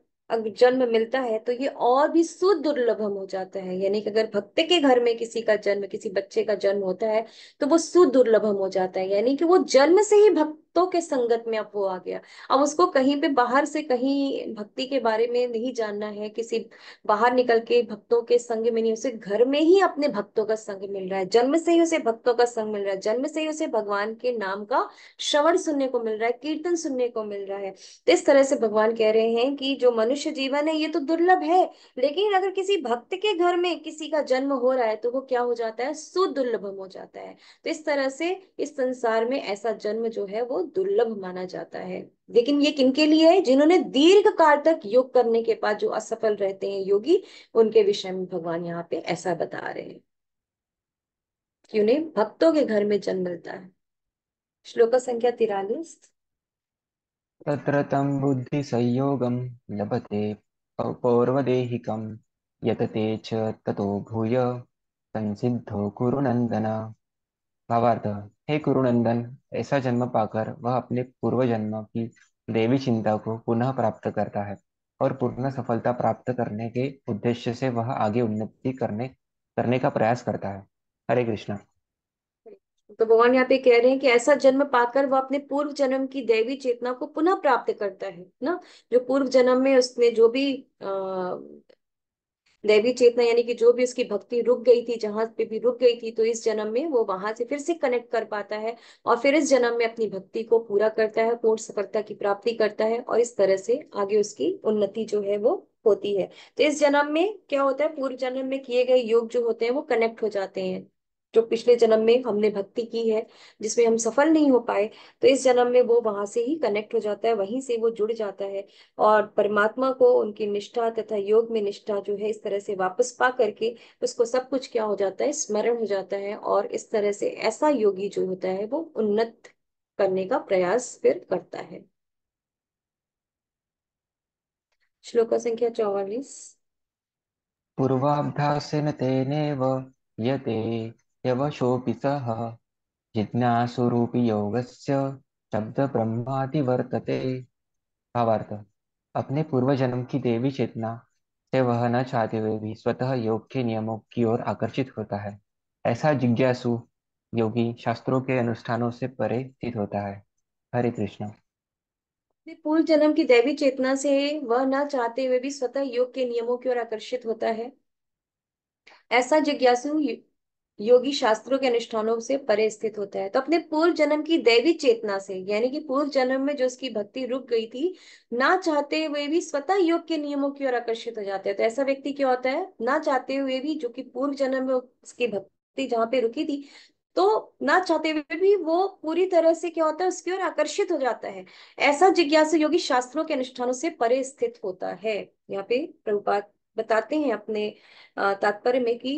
जन्म मिलता है तो ये और भी सुदुर्लभम हो जाता है यानी कि अगर भक्त के घर में किसी का जन्म किसी बच्चे का जन्म होता है तो वो सुदुर्लभम हो जाता है यानी कि वो जन्म से ही भक्त भक्तों के संगत में अब वो आ गया अब उसको कहीं पे बाहर से कहीं भक्ति के बारे में नहीं जानना है किसी बाहर निकल के भक्तों के संग में नहीं उसे घर में ही अपने भक्तों का संग मिल रहा है जन्म से ही उसे भक्तों का संग मिल रहा है जन्म से ही उसे भगवान के नाम का श्रवण सुनने को मिल रहा है कीर्तन सुनने को मिल रहा है तो इस तरह से भगवान कह रहे हैं कि जो मनुष्य जीवन है ये तो दुर्लभ है लेकिन अगर किसी भक्त के घर में किसी का जन्म हो रहा है तो वो क्या हो जाता है सुदुर्लभम हो जाता है तो इस तरह से इस संसार में ऐसा जन्म जो है वो दुर्लभ माना जाता है लेकिन ये किनके लिए है जिन्होंने दीर्घ काल तक योग करने के बाद जो असफल रहते हैं योगी उनके विषय में भगवान यहाँ पे ऐसा बता रहे हैं कि उन्हें भक्तों के घर में जन्म मिलता है श्लोक संख्या तिरालीस तत्रतम बुद्धि संयोगम लभते पौर्वदेहिकम यतते च ततो भूय संसिद्धो नंदना भावार्थ हे गुरुनंदन ऐसा जन्म पाकर वह अपने पूर्व जन्म की देवी चिंता को पुनः प्राप्त करता है और पूर्ण सफलता प्राप्त करने के उद्देश्य से वह आगे उन्नति करने करने का प्रयास करता है हरे कृष्णा तो भगवान यहाँ पे कह रहे हैं कि ऐसा जन्म पाकर वह अपने पूर्व जन्म की दैवी चेतना को पुनः प्राप्त करता है ना जो पूर्व जन्म में उसने जो भी दैवी चेतना यानी कि जो भी उसकी भक्ति रुक गई थी जहां पे भी रुक गई थी तो इस जन्म में वो वहां से फिर से कनेक्ट कर पाता है और फिर इस जन्म में अपनी भक्ति को पूरा करता है पूर्ण सफलता की प्राप्ति करता है और इस तरह से आगे उसकी उन्नति जो है वो होती है तो इस जन्म में क्या होता है पूर्व जन्म में किए गए योग जो होते हैं वो कनेक्ट हो जाते हैं जो पिछले जन्म में हमने भक्ति की है जिसमें हम सफल नहीं हो पाए तो इस जन्म में वो वहां से ही कनेक्ट हो जाता है वहीं से वो जुड़ जाता है और परमात्मा को उनकी निष्ठा तथा योग में निष्ठा जो है इस तरह से वापस पा करके उसको सब कुछ क्या हो जाता है स्मरण हो जाता है और इस तरह से ऐसा योगी जो होता है वो उन्नत करने का प्रयास फिर करता है श्लोक संख्या चौवालीस पूर्वाभ्यास यवशोऽपि सः जिज्ञासुरूपी योगस्य शब्द ब्रह्मादि वर्तते भावार्थ अपने पूर्व जन्म की देवी चेतना से वह न चाहते हुए भी स्वतः योग के नियमों की ओर आकर्षित होता है ऐसा जिज्ञासु योगी शास्त्रों के अनुष्ठानों से परे स्थित होता है हरे कृष्ण पूर्व जन्म की दैवी चेतना से वह न चाहते हुए भी स्वतः योग के नियमों की ओर आकर्षित होता है ऐसा जिज्ञासु योगी शास्त्रों के अनुष्ठानों से परे स्थित होता है तो अपने पूर्व जन्म की दैवी चेतना से यानी कि पूर्व जन्म में जो उसकी भक्ति रुक गई थी ना चाहते हुए भी स्वतः योग के नियमों की ओर आकर्षित हो जाते हैं तो ऐसा व्यक्ति क्या होता है ना चाहते हुए भी जो कि पूर्व जन्म में उसकी भक्ति जहाँ पे रुकी थी तो ना चाहते हुए भी वो पूरी तरह से क्या होता है उसकी ओर आकर्षित हो जाता है ऐसा जिज्ञासा योगी शास्त्रों के अनुष्ठानों से परे स्थित होता है यहाँ पे प्रभुपात बताते हैं अपने तात्पर्य में कि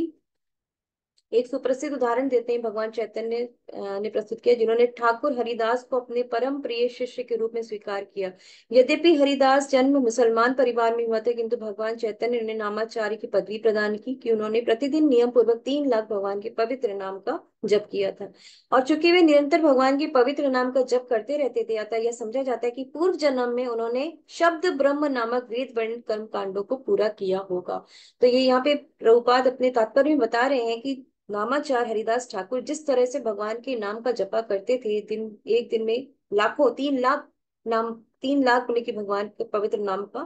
एक सुप्रसिद्ध उदाहरण देते हैं भगवान चैतन्य ने, प्रस्तुत किया जिन्होंने ठाकुर हरिदास को अपने परम प्रिय शिष्य के रूप में स्वीकार किया यद्यपि हरिदास जन्म मुसलमान परिवार में हुआ था किंतु भगवान चैतन्य ने नामाचार्य की पदवी प्रदान की कि उन्होंने प्रतिदिन नियम पूर्वक तीन लाख भगवान के पवित्र नाम का जप किया था और चूंकि वे निरंतर भगवान के पवित्र नाम का जप करते रहते थे अतः यह समझा जाता है कि पूर्व जन्म में उन्होंने शब्द ब्रह्म नामक वेद वर्णित कर्म कांडो को पूरा किया होगा तो ये यहाँ पे प्रभुपाद अपने तात्पर्य में बता रहे हैं कि नामाचार हरिदास ठाकुर जिस तरह से भगवान के नाम का जपा करते थे दिन एक दिन में लाखों तीन लाख नाम तीन लाख बोले कि भगवान के पवित्र नाम का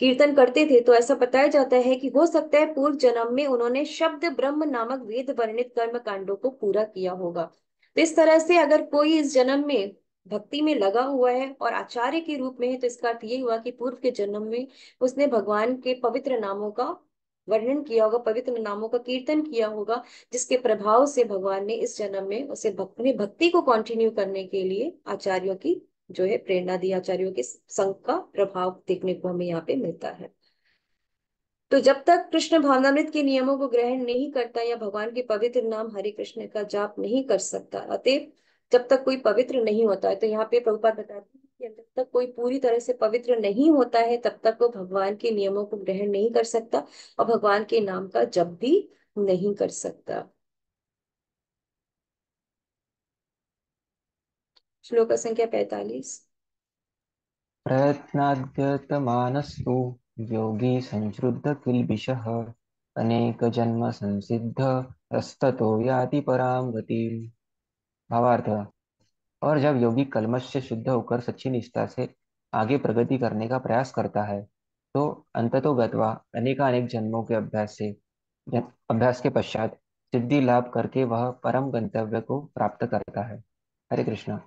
कीर्तन करते थे तो ऐसा बताया जाता है कि हो सकता है पूर्व जन्म में उन्होंने शब्द ब्रह्म नामक वेद वर्णित कर्म कांडों को पूरा किया होगा तो इस तरह से अगर कोई इस जन्म में भक्ति में लगा हुआ है और आचार्य के रूप में है तो इसका अर्थ ये हुआ कि पूर्व के जन्म में उसने भगवान के पवित्र नामों का वर्णन किया होगा पवित्र नामों का कीर्तन किया होगा जिसके प्रभाव से भगवान ने इस जन्म में उसे भक्ति भक्ति को कंटिन्यू करने के लिए आचार्यों की जो है प्रेरणा दी आचार्यों के संघ का प्रभाव देखने को हमें यहाँ पे मिलता है तो जब तक कृष्ण भावनामृत के नियमों को ग्रहण नहीं करता या भगवान के पवित्र नाम हरे कृष्ण का जाप नहीं कर सकता अतएव जब तक कोई पवित्र नहीं होता है तो यहाँ पे प्रभुपात बताते हैं कि जब तक कोई पूरी तरह से पवित्र नहीं होता है तब तक वो भगवान के नियमों को ग्रहण नहीं कर सकता और भगवान के नाम का जप भी नहीं कर सकता श्लोक संख्या पैतालीस प्रयत्नाद्यतमानस्तु योगी संश्रुद्ध अनेक जन्म संसिद्ध रस्ततो याति पराम भावार्थ और जब योगी कलमश से शुद्ध होकर सच्ची निष्ठा से आगे प्रगति करने का प्रयास करता है तो अंततो गत्वा अनेक जन्मों के अभ्यास से अभ्यास के पश्चात सिद्धि लाभ करके वह परम गंतव्य को प्राप्त करता है हरे कृष्णा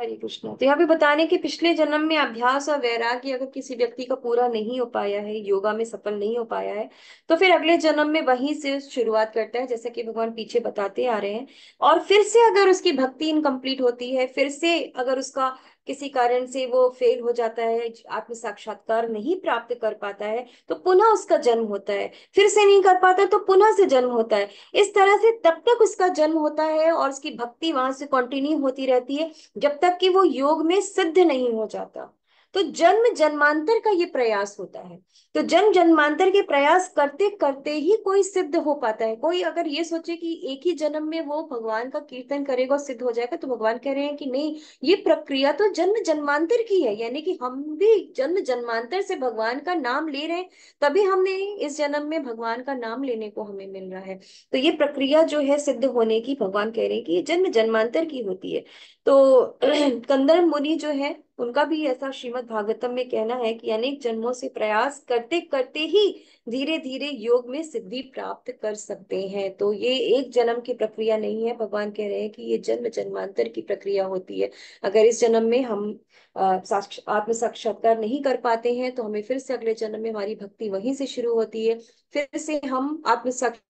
हरे कृष्णा तो यहाँ पे बताने के पिछले जन्म में अभ्यास और वैराग्य अगर किसी व्यक्ति का पूरा नहीं हो पाया है योगा में सफल नहीं हो पाया है तो फिर अगले जन्म में वहीं से शुरुआत करता है जैसा कि भगवान पीछे बताते आ रहे हैं और फिर से अगर उसकी भक्ति इनकम्प्लीट होती है फिर से अगर उसका किसी कारण से वो फेल हो जाता है आत्म साक्षात्कार नहीं प्राप्त कर पाता है तो पुनः उसका जन्म होता है फिर से नहीं कर पाता तो पुनः से जन्म होता है इस तरह से तब तक उसका जन्म होता है और उसकी भक्ति वहां से कंटिन्यू होती रहती है जब तक कि वो योग में सिद्ध नहीं हो जाता तो जन्म जन्मांतर का ये प्रयास होता है तो जन्म जन्मांतर के प्रयास करते करते ही कोई सिद्ध हो पाता है कोई अगर ये सोचे कि एक ही जन्म में वो भगवान का कीर्तन करेगा सिद्ध हो जाएगा तो भगवान कह रहे हैं कि नहीं ये प्रक्रिया तो जन्म जन्मांतर की है यानी कि हम भी जन्म जन्मांतर से भगवान का नाम ले रहे हैं तभी हमने इस जन्म में भगवान का नाम लेने को हमें मिल रहा है तो ये प्रक्रिया जो है सिद्ध होने की भगवान कह रहे हैं कि ये जन्म जन्मांतर की होती है तो कंदर मुनि जो है उनका भी ऐसा श्रीमद भागवतम में कहना है कि अनेक जन्मों से प्रयास कर करते करते ही धीरे धीरे योग में सिद्धि प्राप्त कर सकते हैं तो ये एक जन्म की प्रक्रिया नहीं है भगवान कह रहे हैं कि ये जन्म जन्मांतर की प्रक्रिया होती है अगर इस जन्म में हम आत्म साक्षात्कार नहीं कर पाते हैं तो हमें फिर से अगले जन्म में हमारी भक्ति वहीं से शुरू होती है फिर से हम आत्म साक्ष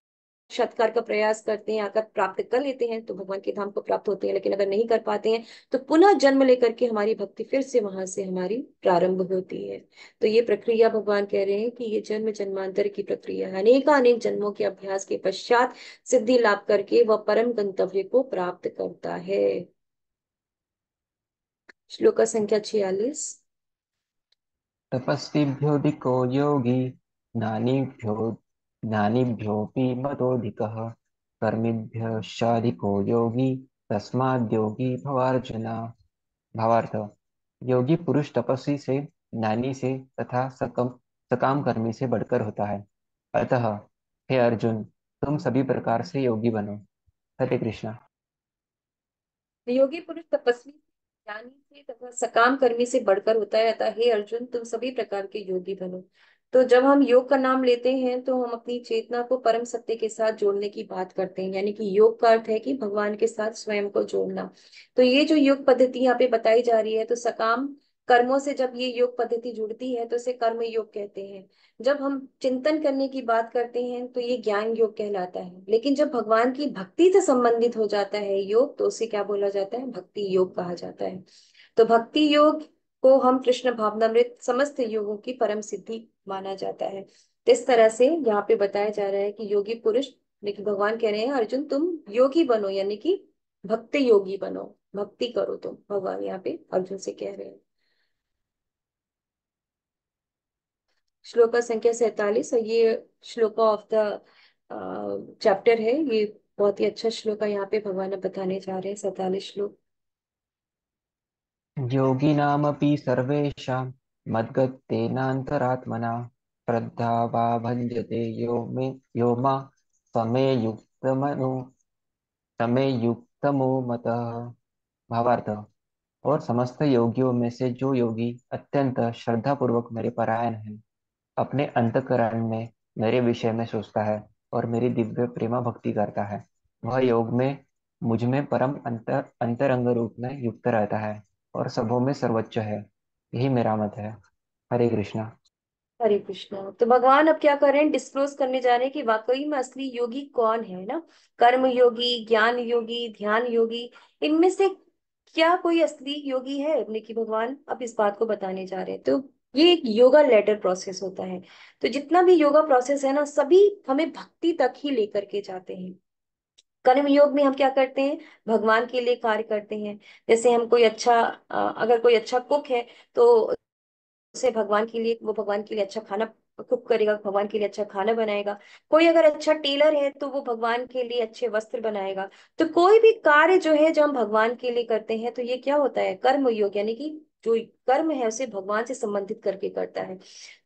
सत्कार का प्रयास करते हैं आकर प्राप्त कर लेते हैं तो भगवान के धाम को प्राप्त होते हैं लेकिन अगर नहीं कर पाते हैं तो पुनः जन्म लेकर के हमारी भक्ति फिर से वहां से हमारी प्रारंभ होती है तो ये प्रक्रिया भगवान कह रहे हैं कि ये जन्म जन्मांतर की प्रक्रिया है अनेक जन्मों के अभ्यास के पश्चात सिद्धि लाभ करके वह परम गंतव्य को प्राप्त करता है श्लोक संख्या छियालीस तपस्वी योगी नानी ज्ञानिभ्योऽपि मतोऽधिकः कर्मिभ्यश्चाधिको योगी तस्माद् योगी भवार्जुन भावार्थ योगी पुरुष तपस्वी से ज्ञानी से तथा सकम सकाम कर्मी से बढ़कर होता है अतः हे अर्जुन तुम सभी प्रकार से योगी बनो हरे कृष्णा योगी पुरुष तपस्वी ज्ञानी से तथा सकाम कर्मी से बढ़कर होता है अतः हे अर्जुन तुम सभी प्रकार के योगी बनो तो जब हम योग का नाम लेते हैं तो हम अपनी चेतना को परम सत्य के साथ जोड़ने की बात करते हैं यानी कि योग का अर्थ है कि भगवान के साथ स्वयं को जोड़ना तो ये जो योग पद्धति यहाँ पे बताई जा रही है तो सकाम कर्मों से जब ये योग पद्धति जुड़ती है तो इसे कर्म योग कहते हैं जब हम चिंतन करने की बात करते हैं तो ये ज्ञान योग कहलाता है लेकिन जब भगवान की भक्ति से संबंधित हो जाता है योग तो उसे क्या बोला जाता है भक्ति योग कहा जाता है तो भक्ति योग को हम कृष्ण भावनामृत समस्त योगों की परम सिद्धि माना जाता है इस तरह से यहाँ पे बताया जा रहा है कि योगी पुरुष कि भगवान कह रहे हैं अर्जुन तुम योगी बनो यानी कि भक्त योगी बनो भक्ति करो तुम भगवान यहाँ पे अर्जुन से कह रहे हैं श्लोक संख्या सैतालीस और ये श्लोक ऑफ द चैप्टर है ये बहुत ही अच्छा श्लोक है यहाँ पे भगवान बताने जा रहे हैं सैतालीस श्लोक योगिनामपि सर्वेषां मद्गतेनान्तरात्मना श्रद्धा वा भज्यते यो मे यो मा समे युक्तमो मतः भावार्थ और समस्त योगियों में से जो योगी अत्यंत श्रद्धा पूर्वक मेरे परायण है अपने अंतकरण में मेरे विषय में सोचता है और मेरी दिव्य प्रेमा भक्ति करता है वह योग में मुझ में परम अंतर अंतरंग रूप में युक्त रहता है और सबों में सर्वोच्च है यही मेरा मत है हरे कृष्णा हरे कृष्णा तो भगवान अब क्या कर रहे हैं डिस्क्लोज करने जा रहे हैं कि वाकई में असली योगी कौन है ना कर्म योगी ज्ञान योगी ध्यान योगी इनमें से क्या कोई असली योगी है अपने की भगवान अब इस बात को बताने जा रहे हैं तो ये एक योगा लेटर प्रोसेस होता है तो जितना भी योगा प्रोसेस है ना सभी हमें भक्ति तक ही लेकर के जाते हैं कर्म योग में हम क्या करते हैं भगवान के लिए कार्य करते हैं जैसे हम कोई अच्छा अगर कोई अच्छा कुक है तो उसे भगवान के लिए वो भगवान के लिए अच्छा खाना कुक करेगा भगवान के लिए अच्छा खाना बनाएगा कोई अगर अच्छा टेलर है तो वो भगवान के लिए अच्छे वस्त्र बनाएगा तो कोई भी कार्य जो है जो हम भगवान के लिए करते हैं तो ये क्या होता है कर्म योग यानी कि जो कर्म है उसे भगवान से संबंधित करके करता है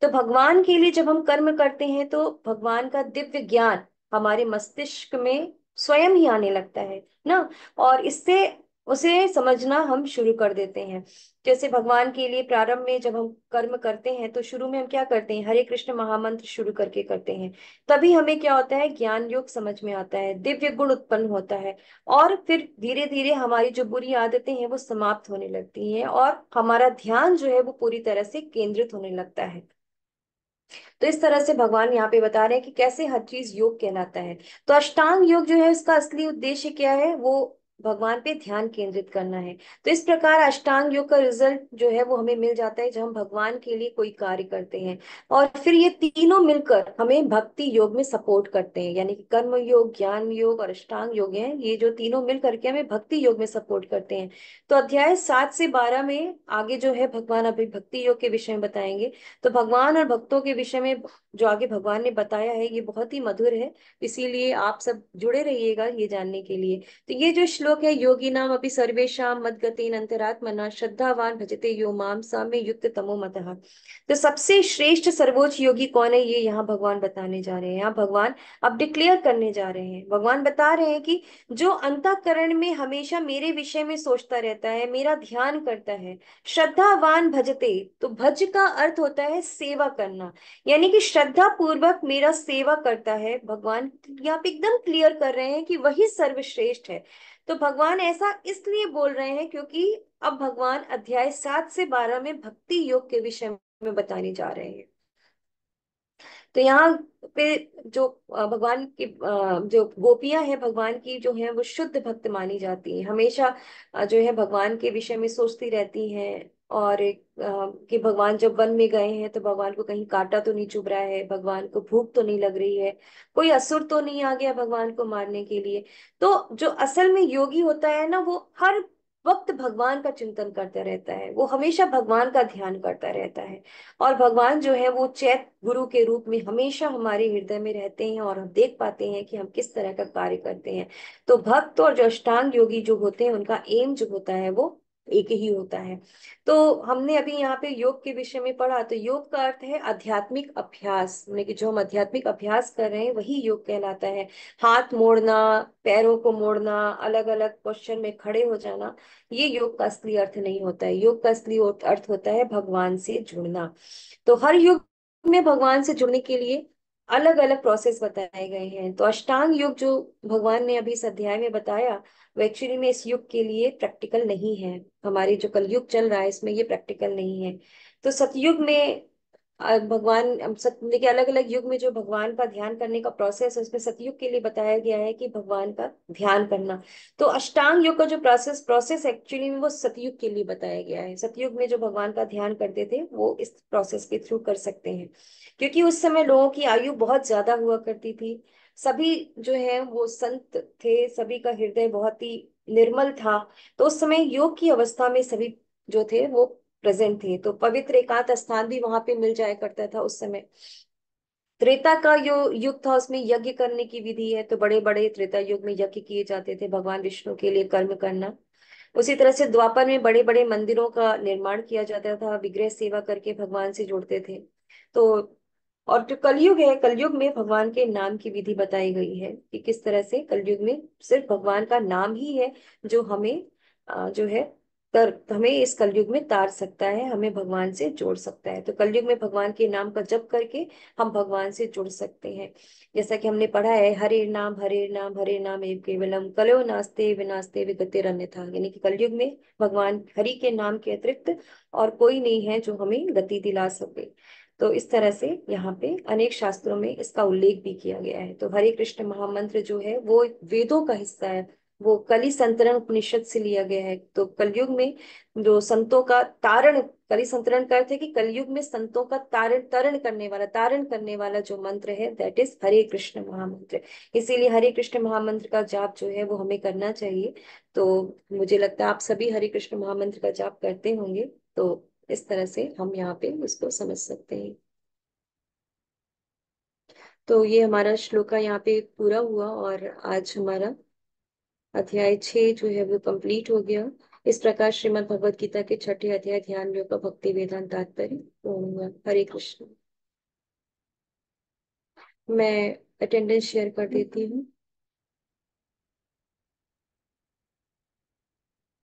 तो भगवान के लिए जब हम कर्म करते हैं तो भगवान का दिव्य ज्ञान हमारे मस्तिष्क में स्वयं ही आने लगता है ना और इससे उसे समझना हम शुरू कर देते हैं जैसे भगवान के लिए प्रारंभ में जब हम कर्म करते हैं तो शुरू में हम क्या करते हैं हरे कृष्ण महामंत्र शुरू करके करते हैं तभी हमें क्या होता है ज्ञान योग समझ में आता है दिव्य गुण उत्पन्न होता है और फिर धीरे धीरे हमारी जो बुरी आदतें हैं वो समाप्त होने लगती हैं और हमारा ध्यान जो है वो पूरी तरह से केंद्रित होने लगता है तो इस तरह से भगवान यहाँ पे बता रहे हैं कि कैसे हर चीज योग कहलाता है तो अष्टांग योग जो है उसका असली उद्देश्य क्या है वो भगवान पे ध्यान केंद्रित करना है तो इस प्रकार अष्टांग योग का रिजल्ट जो है वो हमें मिल जाता है जब हम भगवान के लिए कोई कार्य करते हैं और फिर ये तीनों मिलकर हमें भक्ति योग में सपोर्ट करते हैं यानी कि कर्म योग ज्ञान योग और अष्टांग योग है ये जो तीनों मिल करके हमें भक्ति योग में सपोर्ट करते हैं तो अध्याय सात से बारह में आगे जो है भगवान अभी भक्ति योग के विषय में बताएंगे तो भगवान और भक्तों के विषय में जो आगे भगवान ने बताया है ये बहुत ही मधुर है इसीलिए आप सब जुड़े रहिएगा ये जानने के लिए तो ये जो श्लोक श्लोक है योगी नाम अपनी सर्वेशम मदगति अंतरात्मना श्रद्धावान भजते यो माम साम्य युक्त तमो मत तो सबसे श्रेष्ठ सर्वोच्च योगी कौन है ये यहाँ भगवान बताने जा रहे हैं यहाँ भगवान अब डिक्लेयर करने जा रहे हैं भगवान बता रहे हैं कि जो अंतकरण में हमेशा मेरे विषय में सोचता रहता है मेरा ध्यान करता है श्रद्धावान भजते तो भज का अर्थ होता है सेवा करना यानी कि श्रद्धा पूर्वक मेरा सेवा करता है भगवान यहाँ पे एकदम क्लियर कर रहे हैं कि वही सर्वश्रेष्ठ है तो भगवान ऐसा इसलिए बोल रहे हैं क्योंकि अब भगवान अध्याय सात से बारह में भक्ति योग के विषय में बताने जा रहे हैं तो यहाँ पे जो भगवान की जो गोपियां हैं भगवान की जो है वो शुद्ध भक्त मानी जाती है हमेशा जो है भगवान के विषय में सोचती रहती हैं और एक कि भगवान जब वन में गए हैं तो भगवान को कहीं कांटा तो नहीं चुभ रहा है भगवान को भूख तो नहीं लग रही है कोई असुर तो नहीं आ गया भगवान को मारने के लिए तो जो असल में योगी होता है ना वो हर वक्त भगवान का चिंतन करता रहता है वो हमेशा भगवान का ध्यान करता रहता है और भगवान जो है वो चैत गुरु के रूप में हमेशा हमारे हृदय में रहते हैं और हम देख पाते हैं कि हम किस तरह का कार्य करते हैं तो भक्त और जो अष्टांग योगी जो होते हैं उनका एम जो होता है वो एक ही होता है तो हमने अभी यहाँ पे योग के विषय में पढ़ा तो योग का अर्थ है आध्यात्मिक अभ्यास यानी कि जो हम आध्यात्मिक अभ्यास कर रहे हैं वही योग कहलाता है हाथ मोड़ना पैरों को मोड़ना अलग अलग पोस्चर में खड़े हो जाना ये योग का असली अर्थ नहीं होता है योग का असली अर्थ होता है भगवान से जुड़ना तो हर युग में भगवान से जुड़ने के लिए अलग अलग प्रोसेस बताए गए हैं तो अष्टांग युग जो भगवान ने अभी इस अध्याय में बताया वो एक्चुअली में इस युग के लिए प्रैक्टिकल नहीं है हमारे जो कलयुग चल रहा है इसमें ये प्रैक्टिकल नहीं है तो सतयुग में भगवान सत्य के अलग अलग युग में जो भगवान का ध्यान करने का प्रोसेस है उसमें सतयुग के लिए बताया गया है कि भगवान का ध्यान करना तो अष्टांग युग का जो प्रोसेस प्रोसेस एक्चुअली में वो सतयुग के लिए बताया गया है सतयुग में जो भगवान का ध्यान करते थे वो इस प्रोसेस के थ्रू कर सकते हैं क्योंकि उस समय लोगों की आयु बहुत ज्यादा हुआ करती थी सभी जो है वो संत थे सभी का हृदय बहुत ही निर्मल था तो उस समय योग की अवस्था में सभी जो थे वो प्रेजेंट थे तो पवित्र एकांत स्थान भी वहां पे मिल जाया करता था उस समय त्रेता का जो युग था उसमें यज्ञ करने की विधि है तो बड़े बड़े त्रेता युग में यज्ञ किए जाते थे भगवान विष्णु के लिए कर्म करना उसी तरह से द्वापर में बड़े बड़े मंदिरों का निर्माण किया जाता था विग्रह सेवा करके भगवान से जुड़ते थे तो और जो कलयुग है कलयुग में भगवान के नाम की विधि बताई गई है कि किस तरह से कलयुग में सिर्फ भगवान का नाम ही है जो हमें जो है कर हमें इस कलयुग में तार सकता है हमें भगवान से जोड़ सकता है तो कलयुग में भगवान के नाम का जप करके हम भगवान से जुड़ सकते हैं जैसा कि हमने पढ़ा है हरे नाम हरे नाम हरे नाम एव केवलम कलो नास्ते विनास्ते रन्य था यानी कि कलयुग में भगवान हरि के नाम के अतिरिक्त और कोई नहीं है जो हमें गति दिला सके तो इस तरह से यहाँ पे अनेक शास्त्रों में इसका उल्लेख भी किया गया है तो हरे कृष्ण महामंत्र जो है वो वेदों का हिस्सा है वो कली संतरण उपनिषद से लिया गया है तो कलयुग में जो संतों का तारण कली संतरण का अर्थ है कि कलयुग में संतों का तारण तरण करने वाला तारण करने वाला जो मंत्र है दैट इज हरे कृष्ण महामंत्र इसीलिए हरे कृष्ण महामंत्र का जाप जो है वो हमें करना चाहिए तो मुझे लगता है आप सभी हरे कृष्ण महामंत्र का जाप करते होंगे तो इस तरह से हम यहाँ पे उसको समझ सकते हैं तो ये हमारा श्लोका यहाँ पे पूरा हुआ और आज हमारा अध्याय छ जो है वो कंप्लीट हो गया इस प्रकार श्रीमद् भगवद गीता के छठे अध्याय ध्यान योग का भक्ति वेदांत तात्पर्य ओम हरे कृष्ण मैं अटेंडेंस शेयर कर देती हूँ